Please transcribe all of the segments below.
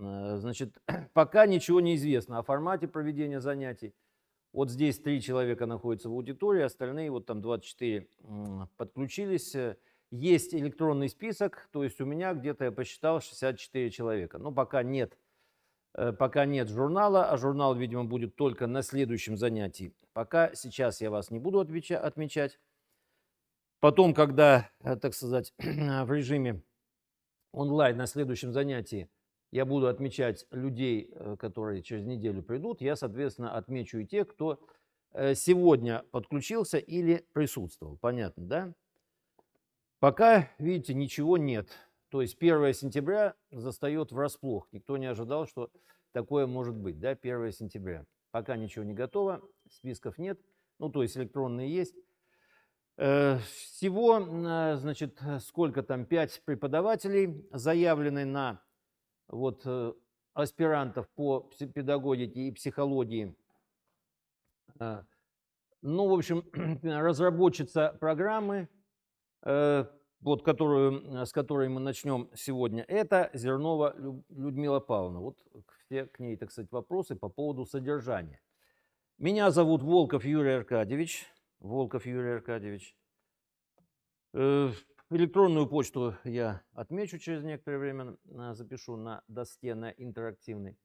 Э, значит, пока ничего не известно о формате проведения занятий. Вот здесь три человека находятся в аудитории, остальные, вот там 24, подключились. Э, есть электронный список, то есть у меня где-то, я посчитал, 64 человека. Но пока нет, э, пока нет журнала, а журнал, видимо, будет только на следующем занятии. Пока сейчас я вас не буду отмечать. Потом, когда, так сказать, в режиме онлайн на следующем занятии – я буду отмечать людей, э, которые через неделю придут. Я, соответственно, отмечу и тех, кто э, сегодня подключился или присутствовал. Понятно, да? Пока, видите, ничего нет. То есть 1 сентября застает врасплох. Никто не ожидал, что такое может быть, да, 1 сентября. Пока ничего не готово, списков нет. Ну, то есть электронные есть. Э, всего, значит, сколько там, 5 преподавателей заявлены на вот, э, аспирантов по педагогике и психологии. Э, ну, в общем, разработчица программы, э, вот, которую, с которой мы начнем сегодня, это Зернова Людмила Павловна. Вот все к ней, так сказать, вопросы по поводу содержания. Меня зовут Волков Юрий Аркадьевич. Волков Юрий Аркадьевич. Электронную почту я отмечу через некоторое время, а, запишу на доске, на интерактивной.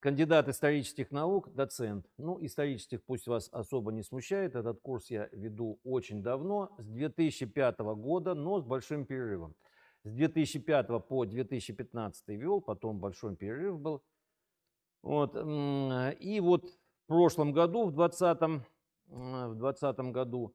Кандидат исторических наук, доцент. Ну, исторических пусть вас особо не смущает. Этот курс я веду очень давно, с 2005 года, но с большим перерывом. С 2005 по 2015 вел, потом большой перерыв был. Вот. И вот в прошлом году, в 2020, а, в 2020 году,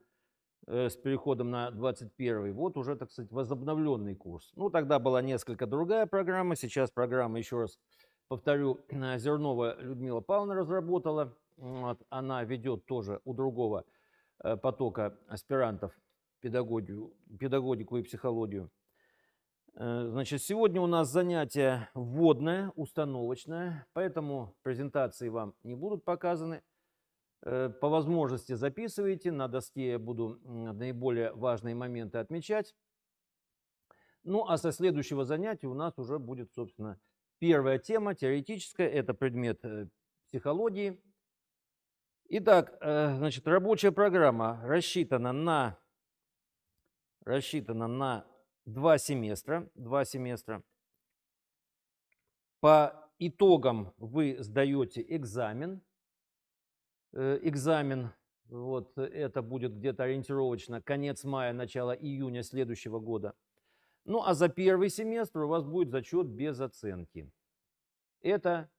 Э, с переходом на 21 вот уже, так сказать, возобновленный курс. Ну, тогда была несколько другая программа, сейчас программа, еще раз повторю, э, Зернова Людмила Павловна разработала, вот, она ведет тоже у другого э, потока аспирантов педагогию, педагогику и психологию. Значит, сегодня у нас занятие вводное, установочное, поэтому презентации вам не будут показаны, Э, по возможности записывайте, на доске я буду наиболее важные моменты отмечать. Ну а со следующего занятия у нас уже будет, собственно, первая тема теоретическая, это предмет э, психологии. Итак, э, значит, рабочая программа рассчитана на, рассчитана на два семестра, два семестра. По итогам вы сдаете экзамен – Э, экзамен. Вот это будет где-то ориентировочно конец мая, начало июня следующего года. Ну а за первый семестр у вас будет зачет без оценки. Это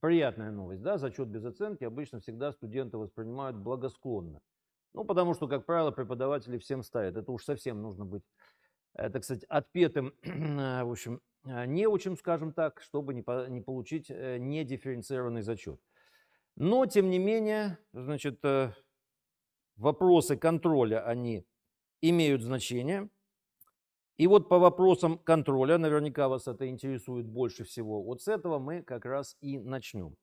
приятная новость, да, зачет без оценки обычно всегда студенты воспринимают благосклонно. Ну, потому что, как правило, преподаватели всем ставят. Это уж совсем нужно быть, э, так сказать, отпетым, э, в общем, неучим, скажем так, чтобы не, по, не получить недифференцированный зачет. Но, тем не менее, значит, э, вопросы контроля, они имеют значение. И вот по вопросам контроля, наверняка вас это интересует больше всего, вот с этого мы как раз и начнем.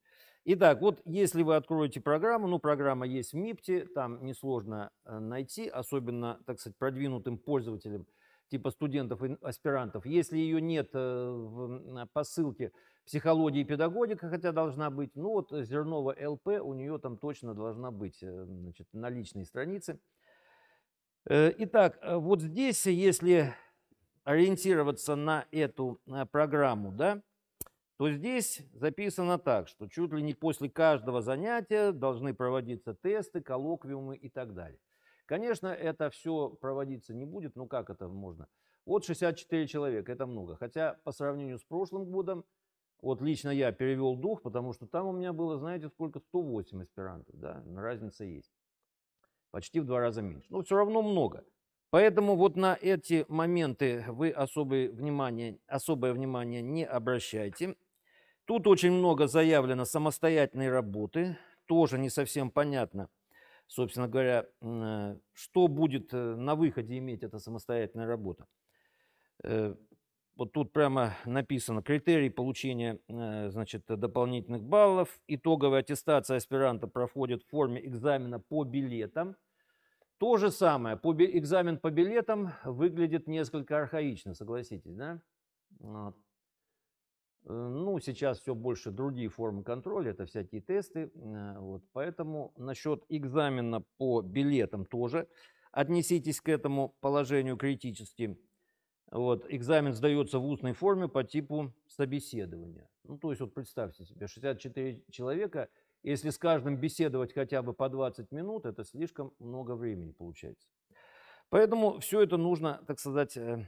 Итак, вот если вы откроете программу, ну, программа есть в МИПТе, там несложно э, найти, особенно, так сказать, продвинутым пользователям – типа студентов и аспирантов, если ее нет э, в посылке психологии и педагогика, хотя должна быть, ну вот Зернова ЛП у нее там точно должна быть э, значит, на личной странице. Э, итак, вот здесь, если ориентироваться на эту программу, да, то здесь записано так, что чуть ли не после каждого занятия должны проводиться тесты, коллоквиумы и так далее. Конечно, это все проводиться не будет, но как это можно? Вот 64 человека, это много. Хотя по сравнению с прошлым годом, вот лично я перевел дух, потому что там у меня было, знаете, сколько? 108 аспирантов, да, ну, разница есть. Почти в два раза меньше. Но все равно много. Поэтому вот на эти моменты вы особое внимание, особое внимание не обращайте. Тут очень много заявлено самостоятельной работы. Тоже не совсем понятно – собственно говоря, что будет э, на выходе иметь эта самостоятельная работа. Э, вот тут прямо написано критерий получения э, значит, дополнительных баллов. Итоговая аттестация аспиранта проходит в форме экзамена по билетам. То же самое, по, экзамен по билетам выглядит несколько архаично, согласитесь, да? Э, ну, сейчас все больше другие формы контроля, это всякие тесты. Э, вот, поэтому насчет экзамена по билетам тоже отнеситесь к этому положению критически. Вот, экзамен сдается в устной форме по типу собеседования. Ну, то есть, вот представьте себе, 64 человека, если с каждым беседовать хотя бы по 20 минут, это слишком много времени получается. Поэтому все это нужно, так сказать, э,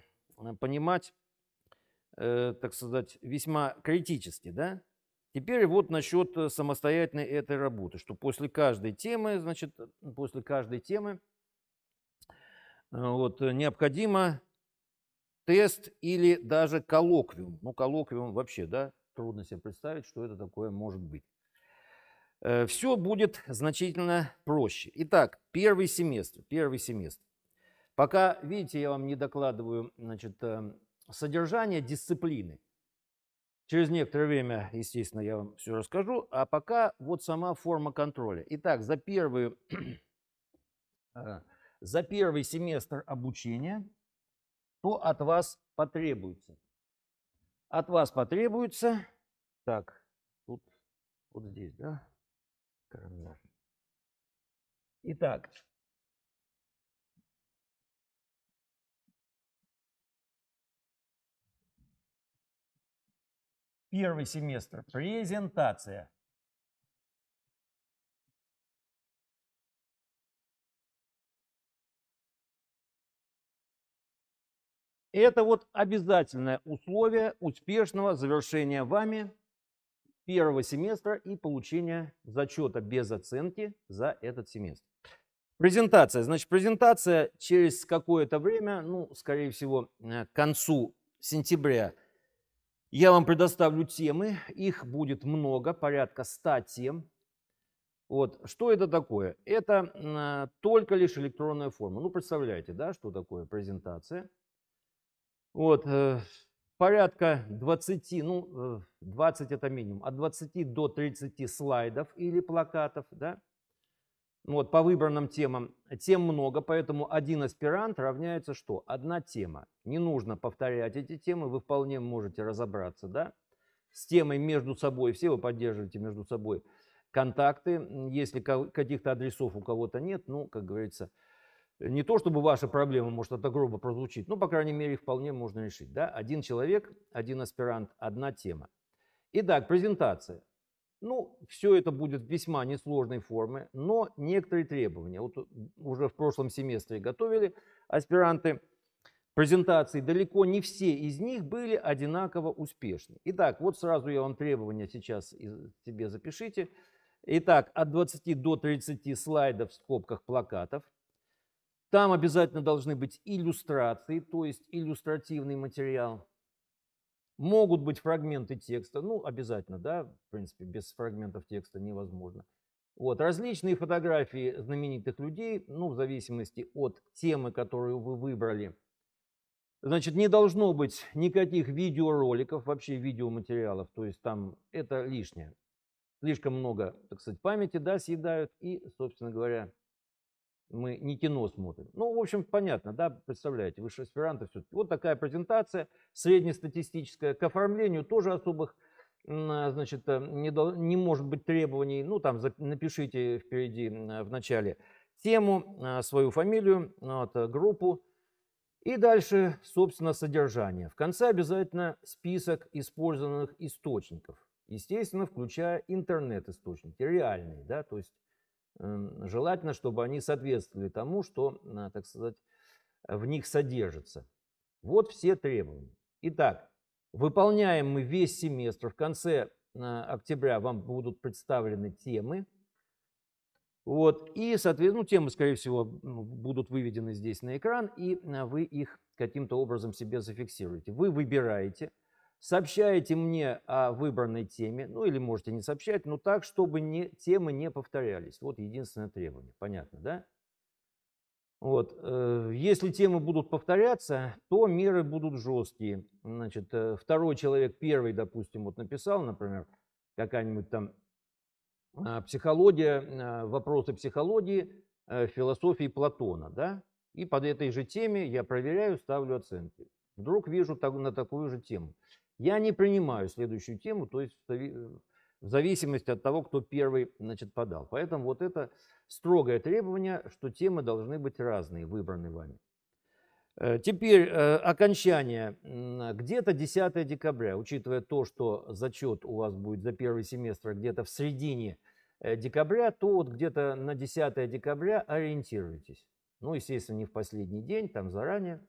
понимать э, так сказать, весьма критически, да? Теперь вот насчет э, самостоятельной этой работы, что после каждой темы, значит, э, после каждой темы э, вот, необходимо тест или даже коллоквиум. Ну, коллоквиум вообще, да, трудно себе представить, что это такое может быть. Все будет значительно проще. Итак, первый семестр, первый семестр. Пока, видите, я вам не докладываю значит, содержание дисциплины. Через некоторое время, естественно, я вам все расскажу, а пока вот сама форма контроля. Итак, за, первый э, за первый семестр обучения, то от вас потребуется? От вас потребуется, так, тут, вот здесь, да, карандаш. Итак, Первый семестр. Презентация. Это вот обязательное условие успешного завершения вами первого семестра и получения зачета без оценки за этот семестр. Презентация. Значит, презентация через какое-то время, ну, скорее всего, э, к концу сентября – я вам предоставлю темы, их будет много, порядка 100 тем. Вот. Что это такое? Это только лишь электронная форма. Ну, представляете, да, что такое презентация. Вот, э, порядка 20, ну, э, 20 это минимум, от 20 до 30 слайдов или плакатов, да, ну вот, по выбранным темам тем много, поэтому один аспирант равняется что? Одна тема. Не нужно повторять эти темы, вы вполне можете разобраться, да? С темой между собой, все вы поддерживаете между собой контакты. Если каких-то адресов у кого-то нет, ну, как говорится, не то чтобы ваша проблема, может, это грубо прозвучит, но, по крайней мере, вполне можно решить, да? Один человек, один аспирант, одна тема. Итак, презентация. Ну, все это будет весьма несложной формы, но некоторые требования. Вот э, уже в прошлом семестре готовили аспиранты презентации, далеко не все из них были одинаково успешны. Итак, вот сразу я вам требования сейчас себе запишите. Итак, от 20 до 30 слайдов в скобках плакатов. Там обязательно должны быть иллюстрации, то есть иллюстративный материал. Могут быть фрагменты текста, ну, обязательно, да, в принципе, без фрагментов текста невозможно. Вот, различные фотографии знаменитых людей, ну, в зависимости от темы, которую вы выбрали. Значит, не должно быть никаких видеороликов, вообще видеоматериалов, то есть там это лишнее. Слишком много, так сказать, памяти, да, съедают и, собственно говоря, мы не кино смотрим. Ну, в общем, понятно, да, представляете, высшие аспиранта все-таки. Вот такая презентация среднестатистическая. К оформлению тоже особых а, значит, э, не, до, не может быть требований. Ну, там напишите впереди в начале тему, а, свою фамилию, вот, э, группу. И дальше, собственно, содержание. В конце обязательно список использованных источников. Естественно, включая интернет-источники, реальные, да, то есть желательно, чтобы они соответствовали тому, что, а, так сказать, в них содержится. Вот все требования. Итак, выполняем мы весь семестр. В конце а, октября вам будут представлены темы. Вот. И, соответственно, ну, темы, скорее всего, ну, будут выведены здесь на экран, и а, вы их каким-то образом себе зафиксируете. Вы выбираете – сообщаете мне о выбранной теме, ну или можете не сообщать, но так, чтобы не, темы не повторялись. Вот единственное требование. Понятно, да? Вот. Э, если темы будут повторяться, то меры будут жесткие. Значит, э, второй человек, первый, допустим, вот написал, например, какая-нибудь там а, психология, а, вопросы психологии, э, философии Платона, да? И под этой же теме я проверяю, ставлю оценки. Вдруг вижу на такую же тему. Я не принимаю следующую тему, то есть э, в зависимости от того, кто первый значит, подал. Поэтому вот это строгое требование, что темы должны быть разные, выбраны вами. Э, теперь э, окончание. Где-то 10 декабря, учитывая то, что зачет у вас будет за первый семестр где-то в середине декабря, то вот где-то на 10 декабря ориентируйтесь. Ну, естественно, не в последний день, там заранее.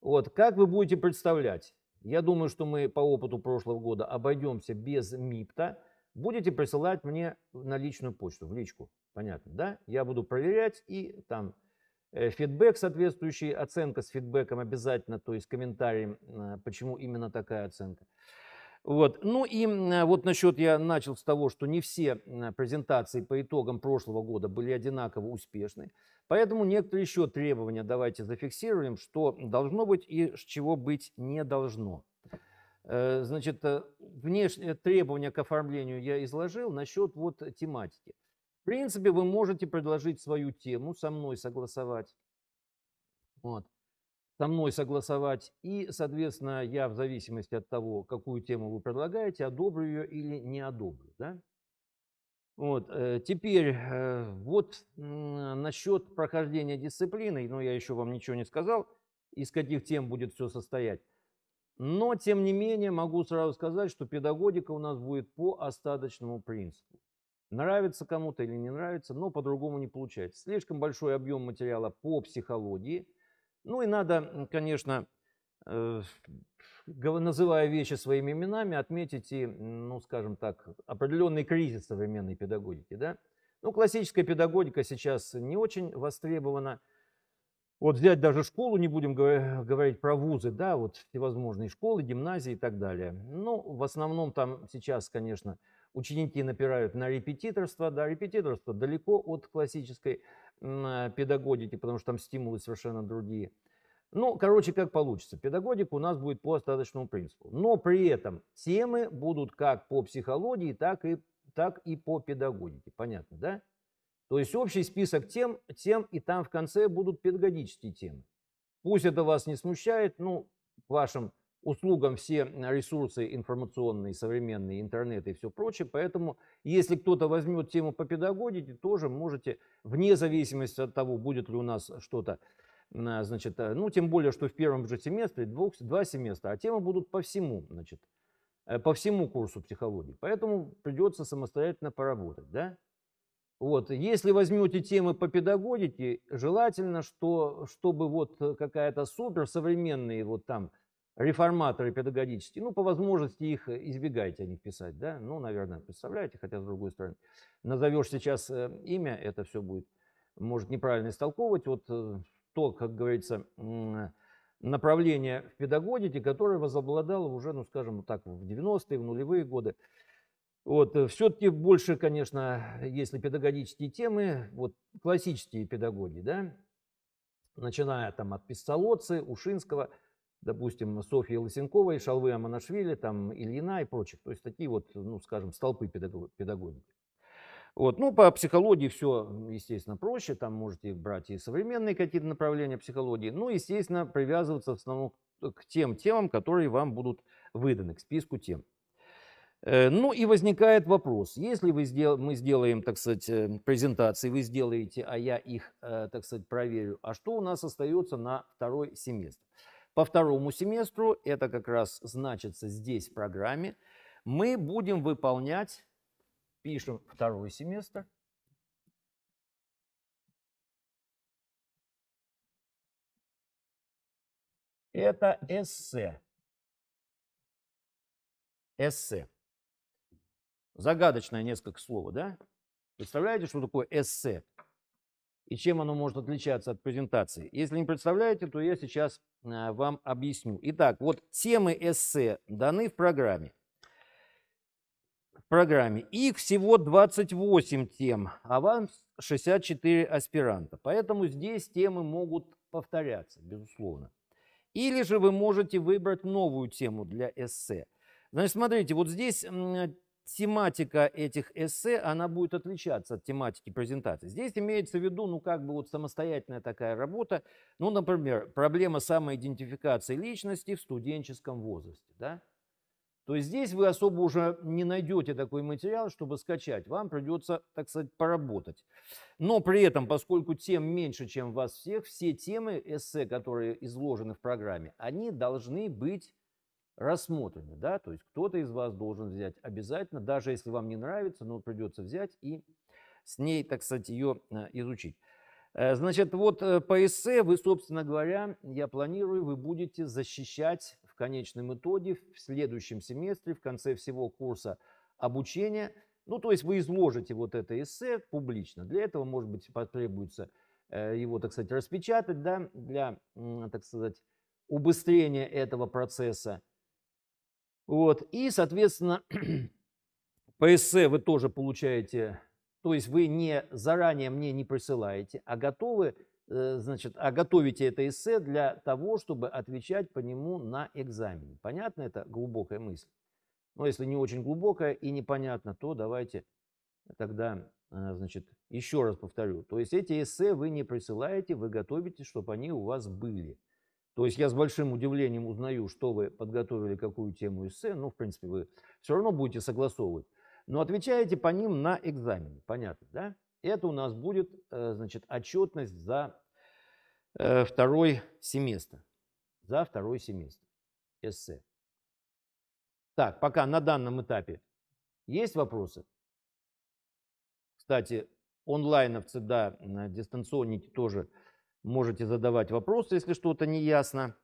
Вот, как вы будете представлять я думаю, что мы по опыту прошлого года обойдемся без МИПТа. Будете присылать мне на личную почту, в личку. Понятно, да? Я буду проверять и там э, фидбэк соответствующий, оценка с фидбэком обязательно, то есть комментарий, а, почему именно такая оценка. Вот. Ну и э, вот насчет, я начал с того, что не все презентации по итогам прошлого года были одинаково успешны. Поэтому некоторые еще требования давайте зафиксируем, что должно быть и с чего быть не должно. Э, значит, э, внешние требования к оформлению я изложил насчет вот тематики. В принципе, вы можете предложить свою тему, со мной согласовать. Вот со мной согласовать, и, соответственно, я в зависимости от того, какую тему вы предлагаете, одобрю ее или не одобрю. Да? Вот, э, теперь э, вот насчет прохождения дисциплины, но я еще вам ничего не сказал, из каких тем будет все состоять. Но, тем не менее, могу сразу сказать, что педагогика у нас будет по остаточному принципу. Нравится кому-то или не нравится, но по-другому не получается. Слишком большой объем материала по психологии – ну и надо, конечно, э, называя вещи своими именами, отметить и, ну, скажем так, определенный кризис современной педагогики. Да? Ну, классическая педагогика сейчас не очень востребована. Вот взять даже школу, не будем говорить про вузы, да, вот всевозможные школы, гимназии и так далее. Ну, в основном там сейчас, конечно, ученики напирают на репетиторство, да, репетиторство далеко от классической педагогики, потому что там стимулы совершенно другие. Ну, короче, как получится. Педагогика у нас будет по остаточному принципу. Но при этом темы будут как по психологии, так и, так и по педагогике. Понятно, да? То есть общий список тем, тем и там в конце будут педагогические темы. Пусть это вас не смущает, ну, в вашем услугам все ресурсы информационные, современные, интернет и все прочее. Поэтому, если кто-то возьмет тему по педагогике, тоже можете, вне зависимости от того, будет ли у нас что-то, значит, э, ну, тем более, что в первом же семестре двух, два семестра, а темы будут по всему, значит, э, по всему курсу психологии. Поэтому придется самостоятельно поработать, да? Вот, если возьмете темы по педагогике, желательно, что, чтобы вот э, какая-то суперсовременная вот там – реформаторы педагогические, ну, по возможности их э, избегайте о них писать, да, ну, наверное, представляете, хотя с другой стороны. Назовешь сейчас э, имя, это все будет, может, неправильно истолковывать, вот э, то, как говорится, направление в педагогике, которое возобладало уже, ну, скажем так, в 90-е, в нулевые годы. Вот, все-таки больше, конечно, если педагогические темы, вот классические педагоги, да, начиная там от Песцолоцы, Ушинского – допустим, Софьи Лысенковой, Шалвы Аманашвили, там, Ильина и прочих. То есть такие вот, ну, скажем, столпы педагогики. Вот. Ну, по психологии все, естественно, проще. Там можете брать и современные какие-то направления психологии. Ну, естественно, привязываться в основном к тем темам, которые вам будут выданы, к списку тем. Э, ну и возникает вопрос, если вы сдел... мы сделаем, так сказать, э, презентации, вы сделаете, а я их, э, так сказать, проверю, а что у нас остается на второй семестр? по второму семестру, это как раз значится здесь в программе, мы будем выполнять, пишем второй семестр, это эссе. Эссе. Загадочное несколько слов, да? Представляете, что такое эссе? и чем оно может отличаться от презентации. Если не представляете, то я сейчас а, вам объясню. Итак, вот темы эссе даны в программе. В программе. Их всего 28 тем, а вам 64 аспиранта. Поэтому здесь темы могут повторяться, безусловно. Или же вы можете выбрать новую тему для эссе. Значит, смотрите, вот здесь тематика этих эссе, она будет отличаться от тематики презентации. Здесь имеется в виду, ну, как бы вот самостоятельная такая работа, ну, например, проблема самоидентификации личности в студенческом возрасте, да? То есть здесь вы особо уже не найдете такой материал, чтобы скачать. Вам придется, так сказать, поработать. Но при этом, поскольку тем меньше, чем вас всех, все темы эссе, которые изложены в программе, они должны быть рассмотрены, да, то есть кто-то из вас должен взять обязательно, даже если вам не нравится, но придется взять и с ней, так сказать, ее э, изучить. Э, значит, вот э, по эссе вы, собственно говоря, я планирую, вы будете защищать в конечном итоге в следующем семестре, в конце всего курса обучения. Ну, то есть вы изложите вот это эссе публично. Для этого, может быть, потребуется его, так сказать, распечатать, да, для, так сказать, убыстрения этого процесса. Вот. И, соответственно, по эссе вы тоже получаете, то есть вы не заранее мне не присылаете, а готовы, э, значит, а готовите это эссе для того, чтобы отвечать по нему на экзамене. Понятно это глубокая мысль? Но если не очень глубокая и непонятно, то давайте тогда, э, значит, еще раз повторю. То есть эти эссе вы не присылаете, вы готовите, чтобы они у вас были. То есть я с большим удивлением узнаю, что вы подготовили, какую тему из эссе. Ну, в принципе, вы все равно будете согласовывать. Но отвечаете по ним на экзамене. Понятно, да? Это у нас будет, э, значит, отчетность за э, второй семестр. За второй семестр эссе. Так, пока на данном этапе есть вопросы? Кстати, онлайновцы, да, дистанционники тоже – Можете задавать вопросы, если что-то не ясно,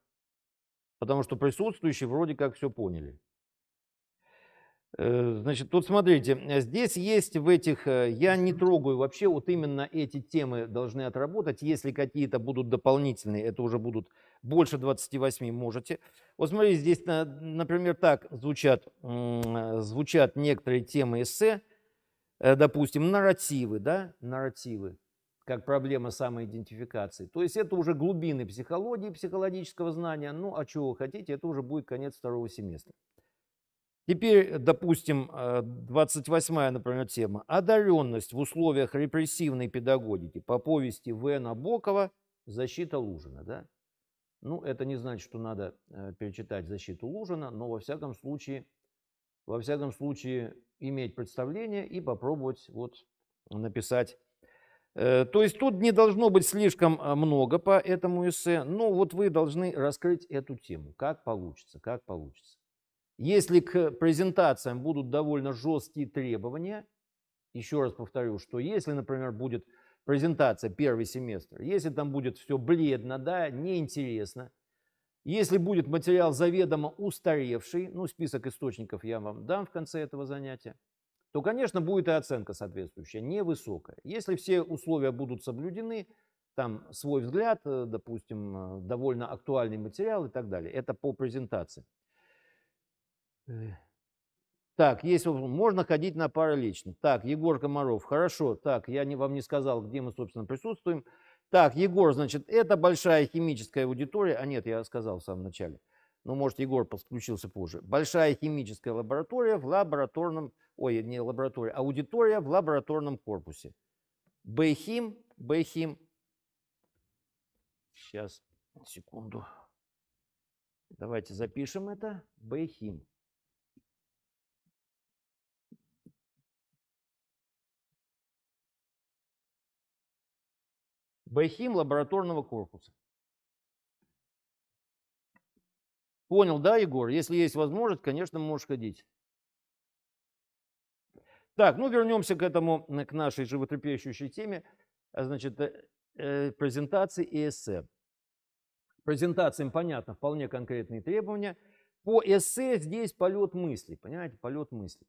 потому что присутствующие вроде как все поняли. Э, значит, тут смотрите, э, здесь есть в этих, э, я не трогаю вообще, вот именно эти темы должны отработать. Если какие-то будут дополнительные, это уже будут больше 28, можете. Вот смотрите, здесь, например, так звучат, звучат некоторые темы эссе, допустим, нарративы, да, нарративы как проблема самоидентификации. То есть это уже глубины психологии, психологического знания. Ну, а чего вы хотите, это уже будет конец второго семестра. Теперь, допустим, 28-я, э, например, тема. Одаренность в условиях репрессивной педагогики по повести В. Набокова «Защита Лужина». Да? Ну, это не значит, что надо э, перечитать «Защиту Лужина», но во всяком случае, во всяком случае иметь представление и попробовать вот написать Э, то есть тут не должно быть слишком э, много по этому эссе, но вот вы должны раскрыть эту тему. Как получится, как получится. Если к презентациям будут довольно жесткие требования, еще раз повторю, что если, например, будет презентация первый семестр, если там будет все бледно, да, неинтересно, если будет материал заведомо устаревший, ну, список источников я вам дам в конце этого занятия, то, конечно, будет и оценка соответствующая, невысокая. Если все условия будут соблюдены, там свой взгляд, э, допустим, э, довольно актуальный материал и так далее. Это по презентации. Э, так, есть можно ходить на пары лично. Так, Егор Комаров, хорошо. Так, я не, вам не сказал, где мы, собственно, присутствуем. Так, Егор, значит, это большая химическая аудитория. А нет, я сказал в самом начале. Но, ну, может, Егор подключился позже. Большая химическая лаборатория в лабораторном ой, не лаборатория, аудитория в лабораторном корпусе. Бэйхим, Бэйхим. Сейчас, секунду. Давайте запишем это. Бэйхим. Бэйхим лабораторного корпуса. Понял, да, Егор? Если есть возможность, конечно, можешь ходить. Так, ну вернемся к этому, к нашей животрепещущей теме, а, значит, э, э, презентации и эссе. Презентациям, понятно, вполне конкретные требования. По эссе здесь полет мысли, понимаете, полет мысли.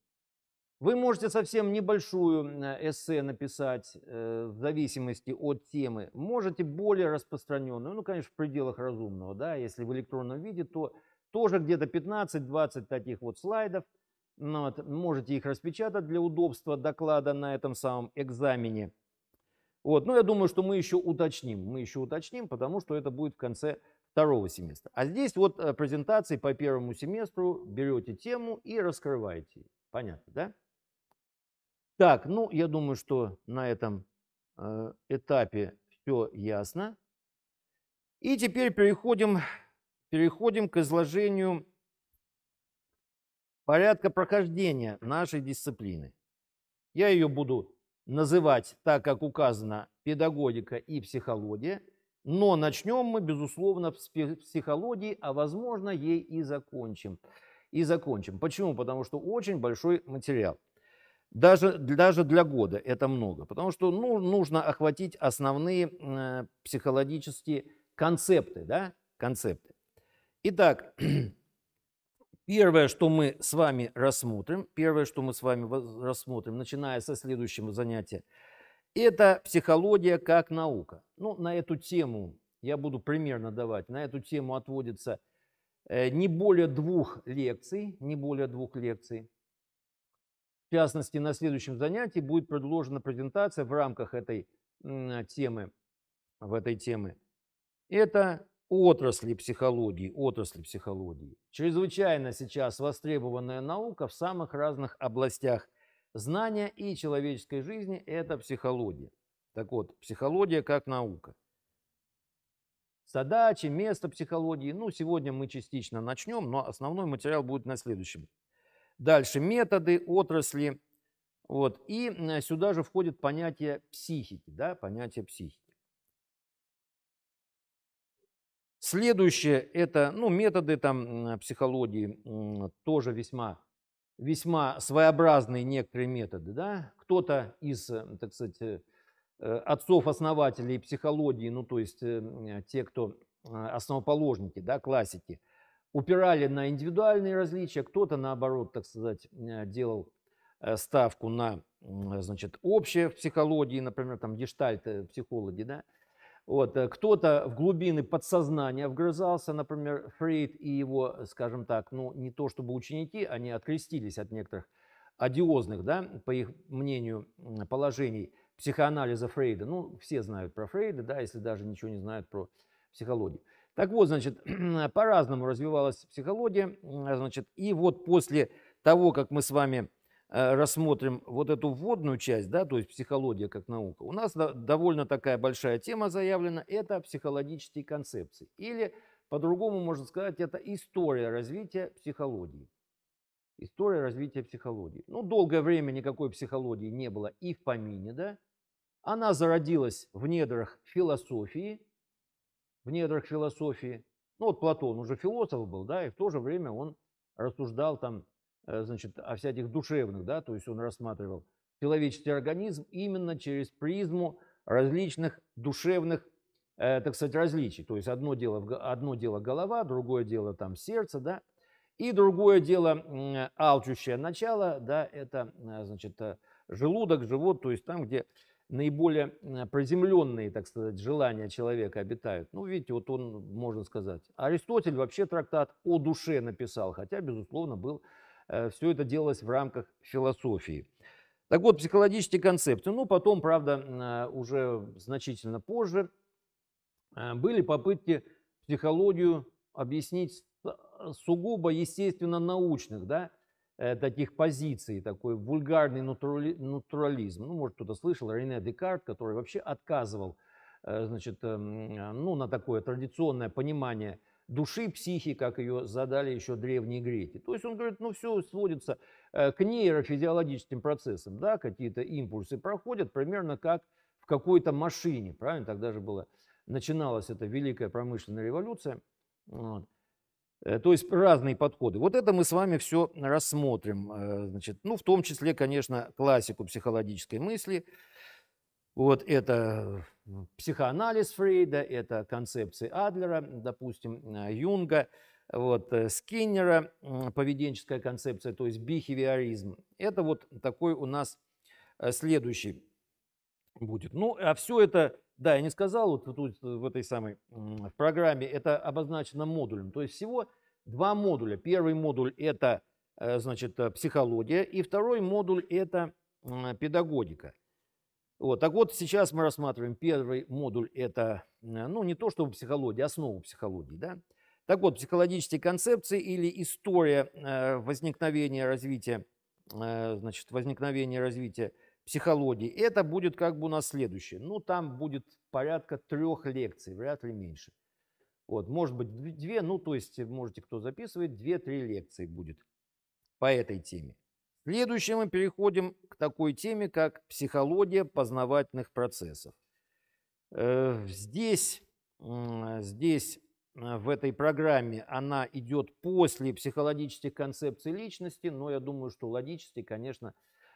Вы можете совсем небольшую э, эссе написать в зависимости от темы. Можете более распространенную, ну, конечно, в пределах разумного, да, если в электронном виде, то тоже где-то 15-20 таких вот слайдов – ну, вот, можете их распечатать для удобства доклада на этом самом экзамене. Вот, но ну, я думаю, что мы еще уточним. Мы еще уточним, потому что это будет в конце второго семестра. А здесь вот э, презентации по первому семестру, берете тему и раскрываете. Понятно, да? Так, ну, я думаю, что на этом э, этапе все ясно. И теперь переходим, переходим к изложению порядка прохождения нашей дисциплины. Я ее буду называть так, как указано, педагогика и психология, но начнем мы, безусловно, с психологии, а возможно, ей и закончим. И закончим. Почему? Потому что очень большой материал. Даже, даже для года это много, потому что ну, нужно охватить основные э, психологические концепты, да, концепты. Итак, Первое, что мы с вами рассмотрим, первое, что мы с вами рассмотрим, начиная со следующего занятия, это психология как наука. Ну, на эту тему я буду примерно давать. На эту тему отводится э, не более двух лекций, не более двух лекций. В частности, на следующем занятии будет предложена презентация в рамках этой темы, в этой темы. Это отрасли психологии, отрасли психологии. Чрезвычайно сейчас востребованная наука в самых разных областях знания и человеческой жизни – это психология. Так вот, психология как наука. Задачи, место психологии. Ну, сегодня мы частично начнем, но основной материал будет на следующем. Дальше методы, отрасли. Вот. И э, сюда же входит понятие психики, да, понятие психики. Следующее – это ну, методы там, психологии, тоже весьма, весьма своеобразные некоторые методы. Да? Кто-то из, э, так сказать, э, отцов-основателей психологии, ну то есть э, те, кто основоположники, да, классики, упирали на индивидуальные различия, кто-то наоборот, так сказать, делал ставку на значит, общее в психологии, например, там гештальт психологи, да, вот, э, кто-то в глубины подсознания вгрызался, например, Фрейд и его, э, скажем так, ну не то чтобы ученики, они открестились от некоторых одиозных, да, по их мнению, положений психоанализа Фрейда. Ну, все знают про Фрейда, да, если даже ничего не знают про психологию. Так вот, значит, по-разному развивалась психология, а, значит, и вот после того, как мы с вами Э, рассмотрим вот эту вводную часть, да, то есть психология как наука, у нас довольно такая большая тема заявлена, это психологические концепции. Или, по-другому можно сказать, это история развития психологии. История развития психологии. Ну, долгое время никакой психологии не было и в помине, да. Она зародилась в недрах философии, в недрах философии. Ну, вот Платон уже философ был, да, и в то же время он рассуждал там Э, значит, о всяких душевных, да, то есть он рассматривал человеческий организм именно через призму различных душевных, э, так сказать, различий. То есть одно дело, одно дело голова, другое дело там сердце, да, и другое дело э, алчущее начало, да, это, э, значит, э, желудок, живот, то есть там, где наиболее э, приземленные, так сказать, желания человека обитают. Ну, видите, вот он, можно сказать. Аристотель вообще трактат о душе написал, хотя, безусловно, был Э, Все это делалось в рамках философии. Так вот, психологические концепты. Ну, потом, правда, э, уже значительно позже э, были попытки психологию объяснить сугубо естественно научных, да, таких позиций, такой вульгарный натурализм. Ну, может, кто-то слышал, Рене Декарт, который вообще отказывал значит, эм, ну, на такое традиционное понимание – души психи, как ее задали еще древние греки. То есть он говорит, ну все сводится э, к нейрофизиологическим процессам, да, какие-то импульсы проходят, примерно как в какой-то машине, правильно, тогда же было, начиналась эта великая промышленная революция, вот. Э, то есть разные подходы. Вот это мы с вами все рассмотрим, э, значит, ну в том числе, конечно, классику психологической мысли, вот это психоанализ Фрейда, это концепции Адлера, допустим, э, Юнга, вот, э, Скиннера, поведенческая концепция, то есть бихевиоризм. Это вот такой у нас э, следующий будет. Ну, а все это, да, я не сказал, вот тут в этой самой в программе это обозначено модулем. То есть всего два модуля. Первый модуль – это, значит, психология, и второй модуль – это педагогика. Вот, так вот, сейчас мы рассматриваем первый модуль, это, э, ну, не то чтобы психология, основу психологии, да. Так вот, психологические концепции или история э, возникновения развития, э, значит, возникновения развития психологии, это будет как бы у нас следующее. Ну, там будет порядка трех лекций, вряд ли меньше. Вот, может быть, две, ну, то есть, можете, кто записывает, две-три лекции будет по этой теме. Следующее мы переходим к такой теме, как психология познавательных процессов. Э, здесь, здесь э, в этой программе она идет после психологических концепций личности, но я думаю, что логически, конечно,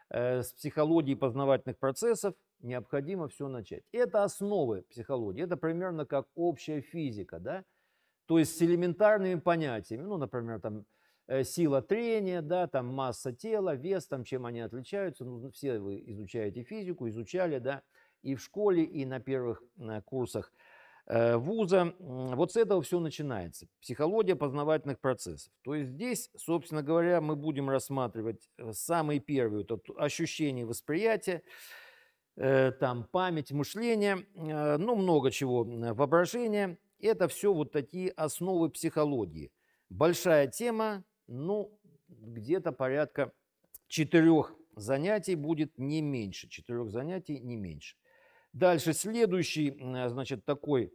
э, с психологии познавательных процессов необходимо все начать. Это основы психологии, это примерно как общая физика, да? То есть с элементарными понятиями, ну, например, там Э, сила трения, да, там масса тела, вес, там чем они отличаются. Ну, ну, все вы изучаете физику, изучали, да, и в школе, и на первых э, курсах э, вуза. Вот с этого все начинается. Психология познавательных процессов. То есть здесь, собственно говоря, мы будем рассматривать самые первые это ощущения восприятия, там память, мышление, ну много чего, воображение. Это все вот такие основы психологии. Большая тема, ну, где-то порядка четырех занятий будет не меньше, четырех занятий не меньше. Дальше следующий, э, значит, такой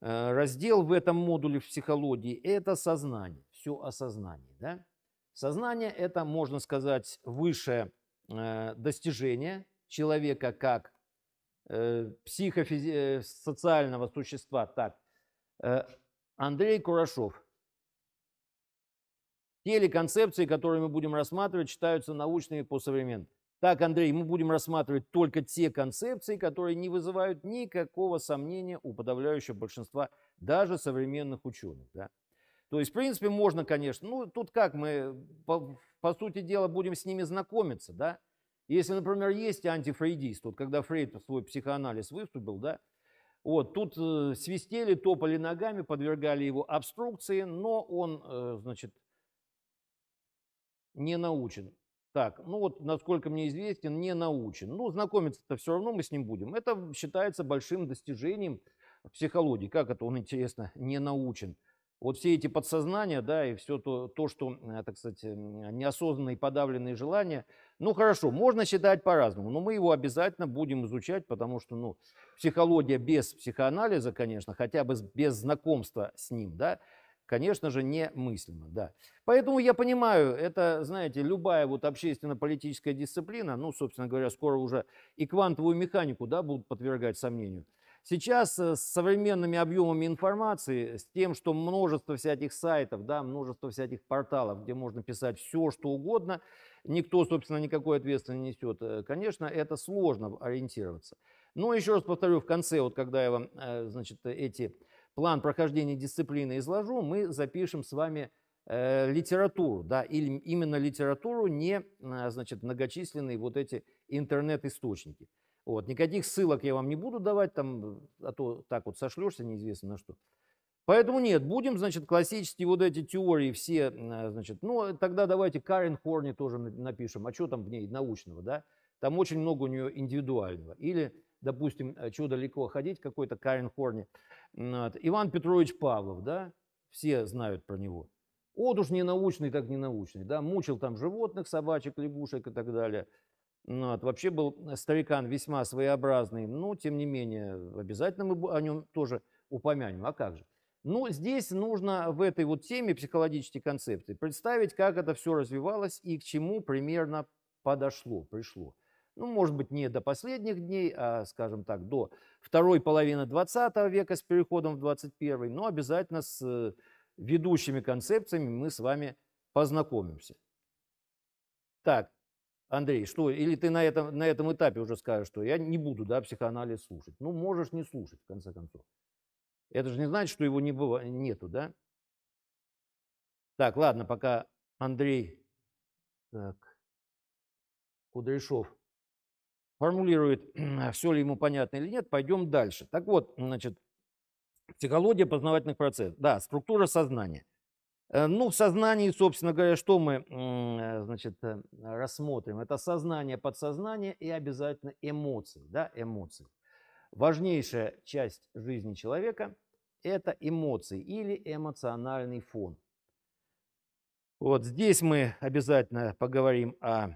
э, раздел в этом модуле в психологии – это сознание, все о сознании. Да? Сознание – это, можно сказать, высшее э, достижение человека как психосоциального существа. Так, Андрей Курашов те или концепции, которые мы будем рассматривать, считаются научными по современным. Так, Андрей, мы будем рассматривать только те концепции, которые не вызывают никакого сомнения у подавляющего большинства даже современных ученых. Да? То есть, в принципе, можно, конечно, ну, тут как мы, по, по сути дела, будем с ними знакомиться, да? Если, например, есть антифрейдист, вот когда Фрейд свой психоанализ выступил, да, вот, тут э, свистели, топали ногами, подвергали его обструкции, но он, э, значит, не научен. Так, ну вот, насколько мне известен, не научен. Ну, знакомиться-то все равно мы с ним будем. Это считается большим достижением в психологии. Как это он, интересно, не научен? Вот все эти подсознания, да, и все то, то что, э, так сказать, неосознанные подавленные желания. Ну, хорошо, можно считать по-разному, но мы его обязательно будем изучать, потому что, ну, психология без психоанализа, конечно, хотя бы без знакомства с ним, да, конечно же, немыслимо, да. Поэтому я понимаю, это, знаете, любая вот общественно-политическая дисциплина, ну, собственно говоря, скоро уже и квантовую механику, да, будут подвергать сомнению. Сейчас э, с современными объемами информации, с тем, что множество всяких сайтов, да, множество всяких порталов, где можно писать все, что угодно, никто, собственно, никакой ответственности не несет. Э, конечно, это сложно ориентироваться. Но еще раз повторю, в конце, вот когда я вам, э, значит, эти план прохождения дисциплины изложу, мы запишем с вами э, литературу, да, или именно литературу, не, а, значит, многочисленные вот эти интернет-источники. Вот, никаких ссылок я вам не буду давать, там, а то так вот сошлешься неизвестно на что. Поэтому нет, будем, значит, классические вот эти теории все, а, значит, ну, тогда давайте Карен Хорни тоже напишем, а что там в ней научного, да? Там очень много у нее индивидуального. Или допустим, э, чего далеко ходить, какой-то Карен Хорни. Иван Петрович Павлов, да, все знают про него. Вот уж научный, так не научный, да, мучил там животных, собачек, лягушек и так далее. Вот. Вообще был старикан весьма своеобразный, но тем не менее обязательно мы о нем тоже упомянем. А как же? Ну, здесь нужно в этой вот теме психологической концепции представить, как это все развивалось и к чему примерно подошло, пришло ну, может быть, не до последних дней, а, скажем так, до второй половины 20 века с переходом в 21, но обязательно с э, ведущими концепциями мы с вами познакомимся. Так, Андрей, что, или ты на этом, на этом этапе уже скажешь, что я не буду да, психоанализ слушать. Ну, можешь не слушать, в конце концов. Это же не значит, что его не было нету, да? Так, ладно, пока Андрей так, Кудряшов формулирует, все ли ему понятно или нет, пойдем дальше. Так вот, значит, психология познавательных процессов. Да, структура сознания. Э, ну, в сознании, собственно говоря, что мы э, значит, э, рассмотрим? Это сознание, подсознание и обязательно эмоции. Да, эмоции. Важнейшая часть жизни человека – это эмоции или эмоциональный фон. Вот здесь мы обязательно поговорим о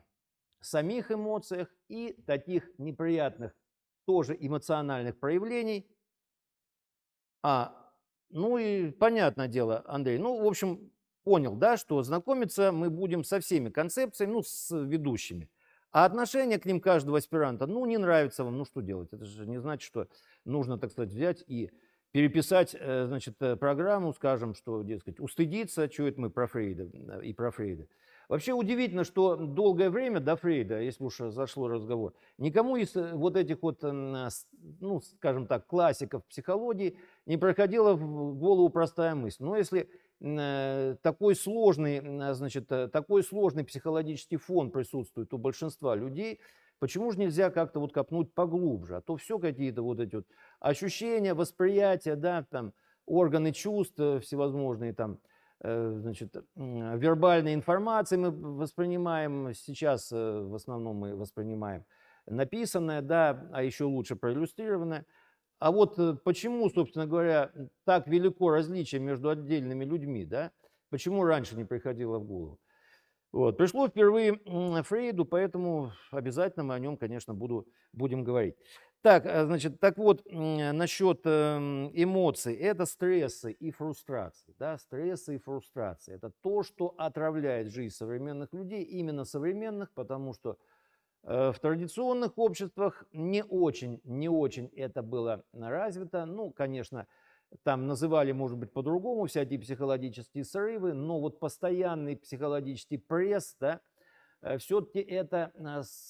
самих эмоциях и таких неприятных тоже эмоциональных проявлений. А, ну и понятное дело, Андрей, ну, в общем, понял, да, что знакомиться мы будем со всеми концепциями, ну, с ведущими. А отношение к ним каждого аспиранта, ну, не нравится вам, ну, что делать? Это же не значит, что нужно, так сказать, взять и переписать, э, значит, э, программу, скажем, что, дескать, устыдиться, что это мы про Фрейда и про Фрейда. Вообще удивительно, что долгое время до Фрейда, если уж зашло разговор, никому из э, вот этих вот, ну, скажем так, классиков психологии не проходила в голову простая мысль. Но ну, если э, такой сложный, значит, э, такой сложный психологический фон присутствует у большинства людей, Почему же нельзя как-то вот копнуть поглубже? А то все какие-то вот эти вот ощущения, восприятия, да, там органы чувств всевозможные там Э, значит, вербальной информации мы воспринимаем, сейчас э, в основном мы воспринимаем написанное, да, а еще лучше проиллюстрированное. А вот э, почему, собственно говоря, так велико различие между отдельными людьми, да? Почему раньше не приходило в голову? Вот. Пришло впервые Фрейду, поэтому обязательно мы о нем, конечно, буду, будем говорить. Так, э, значит, так вот, насчет эм, эмоций. Это стрессы и фрустрации. Да? Стрессы и фрустрации. Это то, что отравляет жизнь современных людей, именно современных, потому что э, в традиционных обществах не очень, не очень это было развито. Ну, конечно, там называли, может быть, по-другому всякие психологические срывы, но вот постоянный психологический пресс, да, э, все-таки это,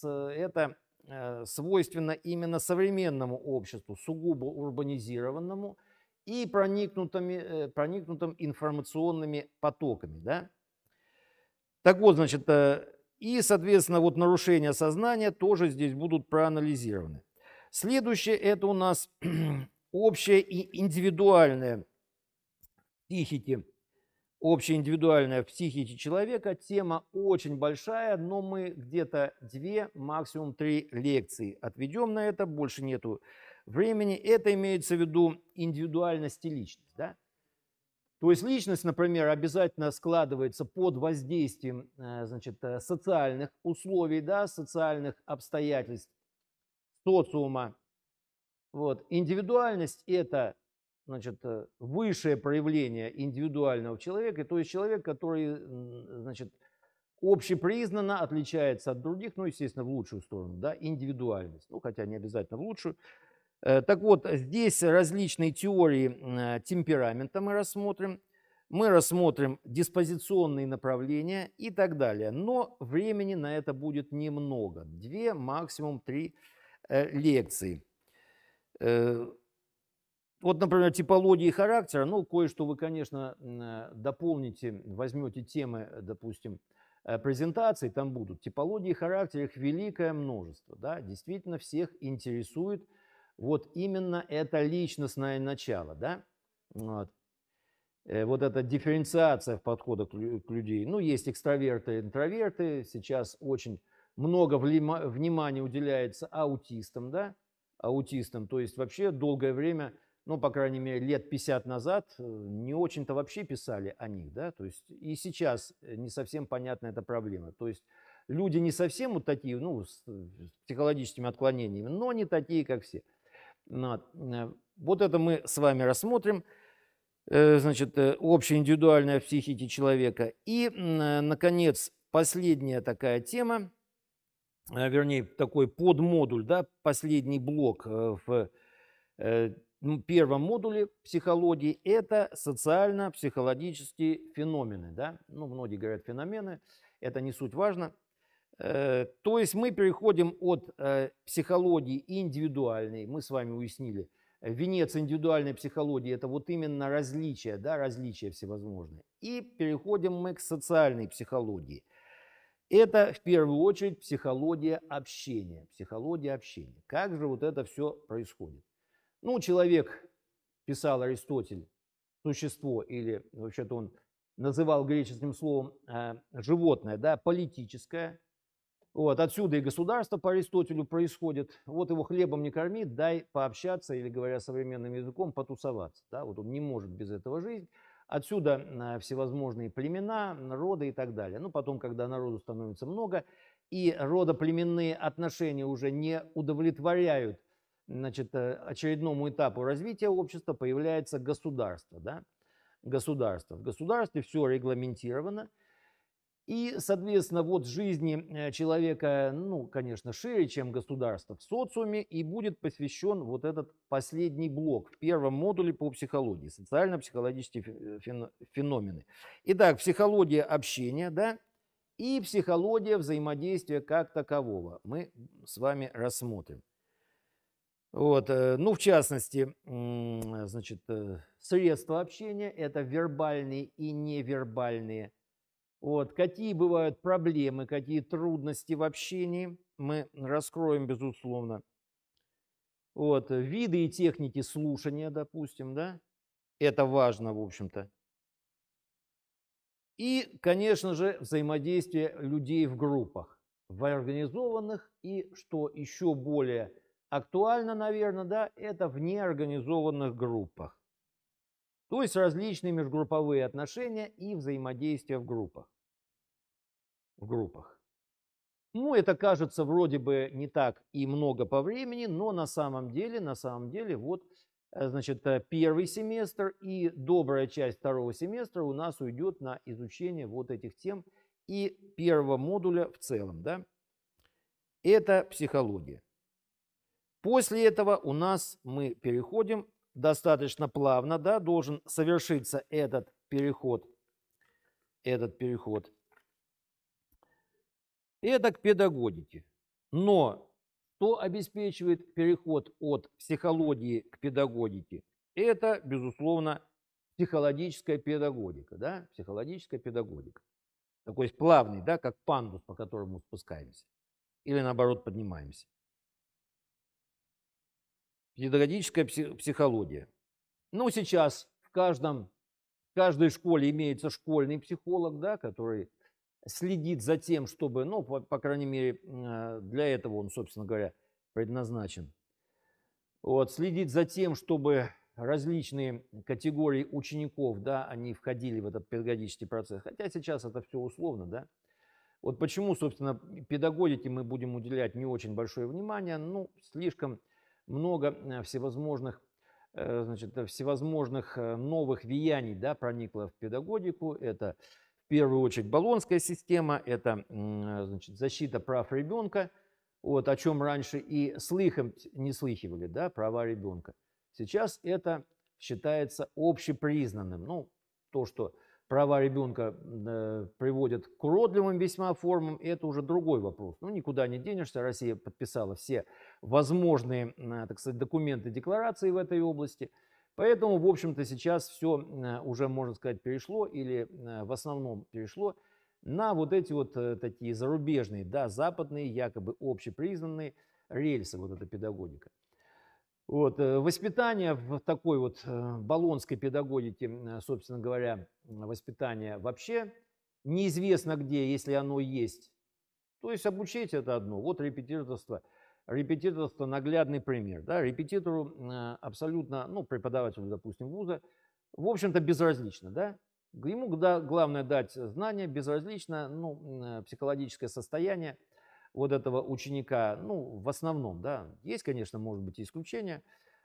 это Э, свойственно именно современному обществу, сугубо урбанизированному и проникнутыми, э, проникнутым информационными потоками. Да? Так вот, значит, э, и, соответственно, вот нарушения сознания тоже здесь будут проанализированы. Следующее – это у нас общее и индивидуальное психики общеиндивидуальная в психике человека. Тема очень большая, но мы где-то две, максимум три лекции отведем на это, больше нету времени. Это имеется в виду индивидуальность и личность. Да? То есть личность, например, обязательно складывается под воздействием э, значит, э, социальных условий, да, социальных обстоятельств социума. Вот. Индивидуальность – это значит, э, высшее проявление индивидуального человека, то есть человек, который значит, общепризнанно отличается от других, ну, естественно, в лучшую сторону, да, индивидуальность, ну, хотя не обязательно в лучшую. Э, так вот, здесь различные теории э, темперамента мы рассмотрим, мы рассмотрим диспозиционные направления и так далее. Но времени на это будет немного, две, максимум три лекции. Вот, например, типологии характера, ну, кое-что вы, конечно, э, дополните, возьмете темы, э, допустим, э, презентации. там будут типологии характера, их великое множество, да, действительно всех интересует вот именно это личностное начало, да, вот, вот эта дифференциация в подходах к людей. Ну, есть экстраверты, интроверты, сейчас очень много внимания уделяется аутистам, да, аутистам, то есть вообще долгое время – ну, по крайней мере, лет 50 назад э, не очень-то вообще писали о них, да, то есть и сейчас э, не совсем понятна эта проблема. То есть люди не совсем вот такие, ну, с э, психологическими отклонениями, но не такие, как все. Вот это мы с вами рассмотрим, значит, общая индивидуальная психики человека. И, наконец, последняя такая тема, вернее, такой подмодуль, да, последний блок в первом модуле психологии – это социально-психологические феномены. Да? Ну, многие говорят феномены, это не суть важно. Э, то есть мы переходим от э, психологии индивидуальной, мы с вами уяснили, э, венец индивидуальной психологии – это вот именно различия, да, различия всевозможные. И переходим мы к социальной психологии. Это в первую очередь психология общения, психология общения. Как же вот это все происходит? Ну, человек, писал Аристотель, существо, или вообще-то он называл греческим словом э, животное, да, политическое. Вот, отсюда и государство по Аристотелю происходит. Вот его хлебом не кормит, дай пообщаться, или, говоря современным языком, потусоваться. Да? Вот он не может без этого жить. Отсюда э, всевозможные племена, народы и так далее. Ну, потом, когда народу становится много, и родоплеменные отношения уже не удовлетворяют значит, э, очередному этапу развития общества появляется государство. Да? Государство. В государстве все регламентировано. И, соответственно, вот жизни э, человека, ну, конечно, шире, чем государство в социуме, и будет посвящен вот этот последний блок в первом модуле по психологии, социально-психологические феномены. Итак, психология общения, да, и психология взаимодействия как такового мы с вами рассмотрим. Вот, э, ну, в частности, значит, э, средства общения – это вербальные и невербальные. Вот, какие бывают проблемы, какие трудности в общении, мы раскроем, безусловно. Вот, виды и техники слушания, допустим, да, это важно, в общем-то. И, конечно же, взаимодействие людей в группах, в организованных и, что еще более – Актуально, наверное, да, это в неорганизованных группах. То есть различные межгрупповые отношения и взаимодействия в группах. В группах. Ну, это кажется вроде бы не так и много по времени, но на самом деле, на самом деле, вот, э, значит, э, первый семестр и добрая часть второго семестра у нас уйдет на изучение вот этих тем и первого модуля в целом, да. Это психология. После этого у нас мы переходим достаточно плавно, да, должен совершиться этот переход, этот переход. Это к педагогике. Но что обеспечивает переход от психологии к педагогике? Это, безусловно, психологическая педагогика, да, психологическая педагогика. Такой плавный, да, как пандус, по которому спускаемся. Или наоборот поднимаемся педагогическая психология. Ну, сейчас в каждом, в каждой школе имеется школьный психолог, да, который следит за тем, чтобы, ну, по, по крайней мере, э, для этого он, собственно говоря, предназначен. Вот, следит за тем, чтобы различные категории учеников, да, они входили в этот педагогический процесс. Хотя сейчас это все условно, да. Вот почему, собственно, педагогике мы будем уделять не очень большое внимание, ну, слишком много э, всевозможных э, значит, э, всевозможных новых влияний да, проникло в педагогику. Это в первую очередь баллонская система, это значит, защита прав ребенка, вот, о чем раньше и слыхом не слыхивали, да, права ребенка. Сейчас это считается общепризнанным. Ну, то, что права ребенка э, приводят к уродливым весьма формам, это уже другой вопрос. Ну, никуда не денешься. Россия подписала все возможные, так сказать, документы декларации в этой области. Поэтому, в общем-то, сейчас все уже, можно сказать, перешло или э, в основном перешло на вот эти вот э, такие зарубежные, да, западные, якобы общепризнанные рельсы, вот эта педагогика. Вот, э, воспитание в такой вот баллонской педагогике, собственно говоря, воспитание вообще неизвестно где, если оно есть. То есть обучить это одно, вот репетиторство – Репетиторство – наглядный пример. Да? Репетитору а, абсолютно, ну, преподавателю, допустим, вуза, в общем-то, безразлично. Да? Ему главное дать знания, безразлично, ну, а, психологическое состояние вот этого ученика, ну, в основном, да, есть, конечно, может быть, исключения,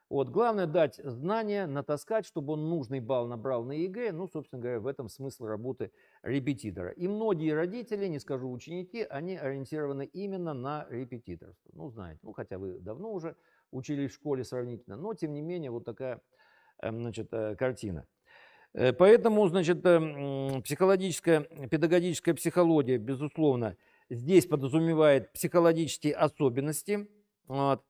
вот. Главное дать знания, натаскать, чтобы он нужный балл набрал на ЕГЭ. Ну, собственно говоря, в этом смысл работы репетитора. И многие родители, не скажу ученики, они ориентированы именно на репетиторство. Ну, знаете, ну, хотя вы давно уже учились в школе сравнительно, но, тем не менее, вот такая эм, значит, э, картина. Э, поэтому, значит, эм, психологическая, педагогическая психология, безусловно, здесь подразумевает психологические особенности вот,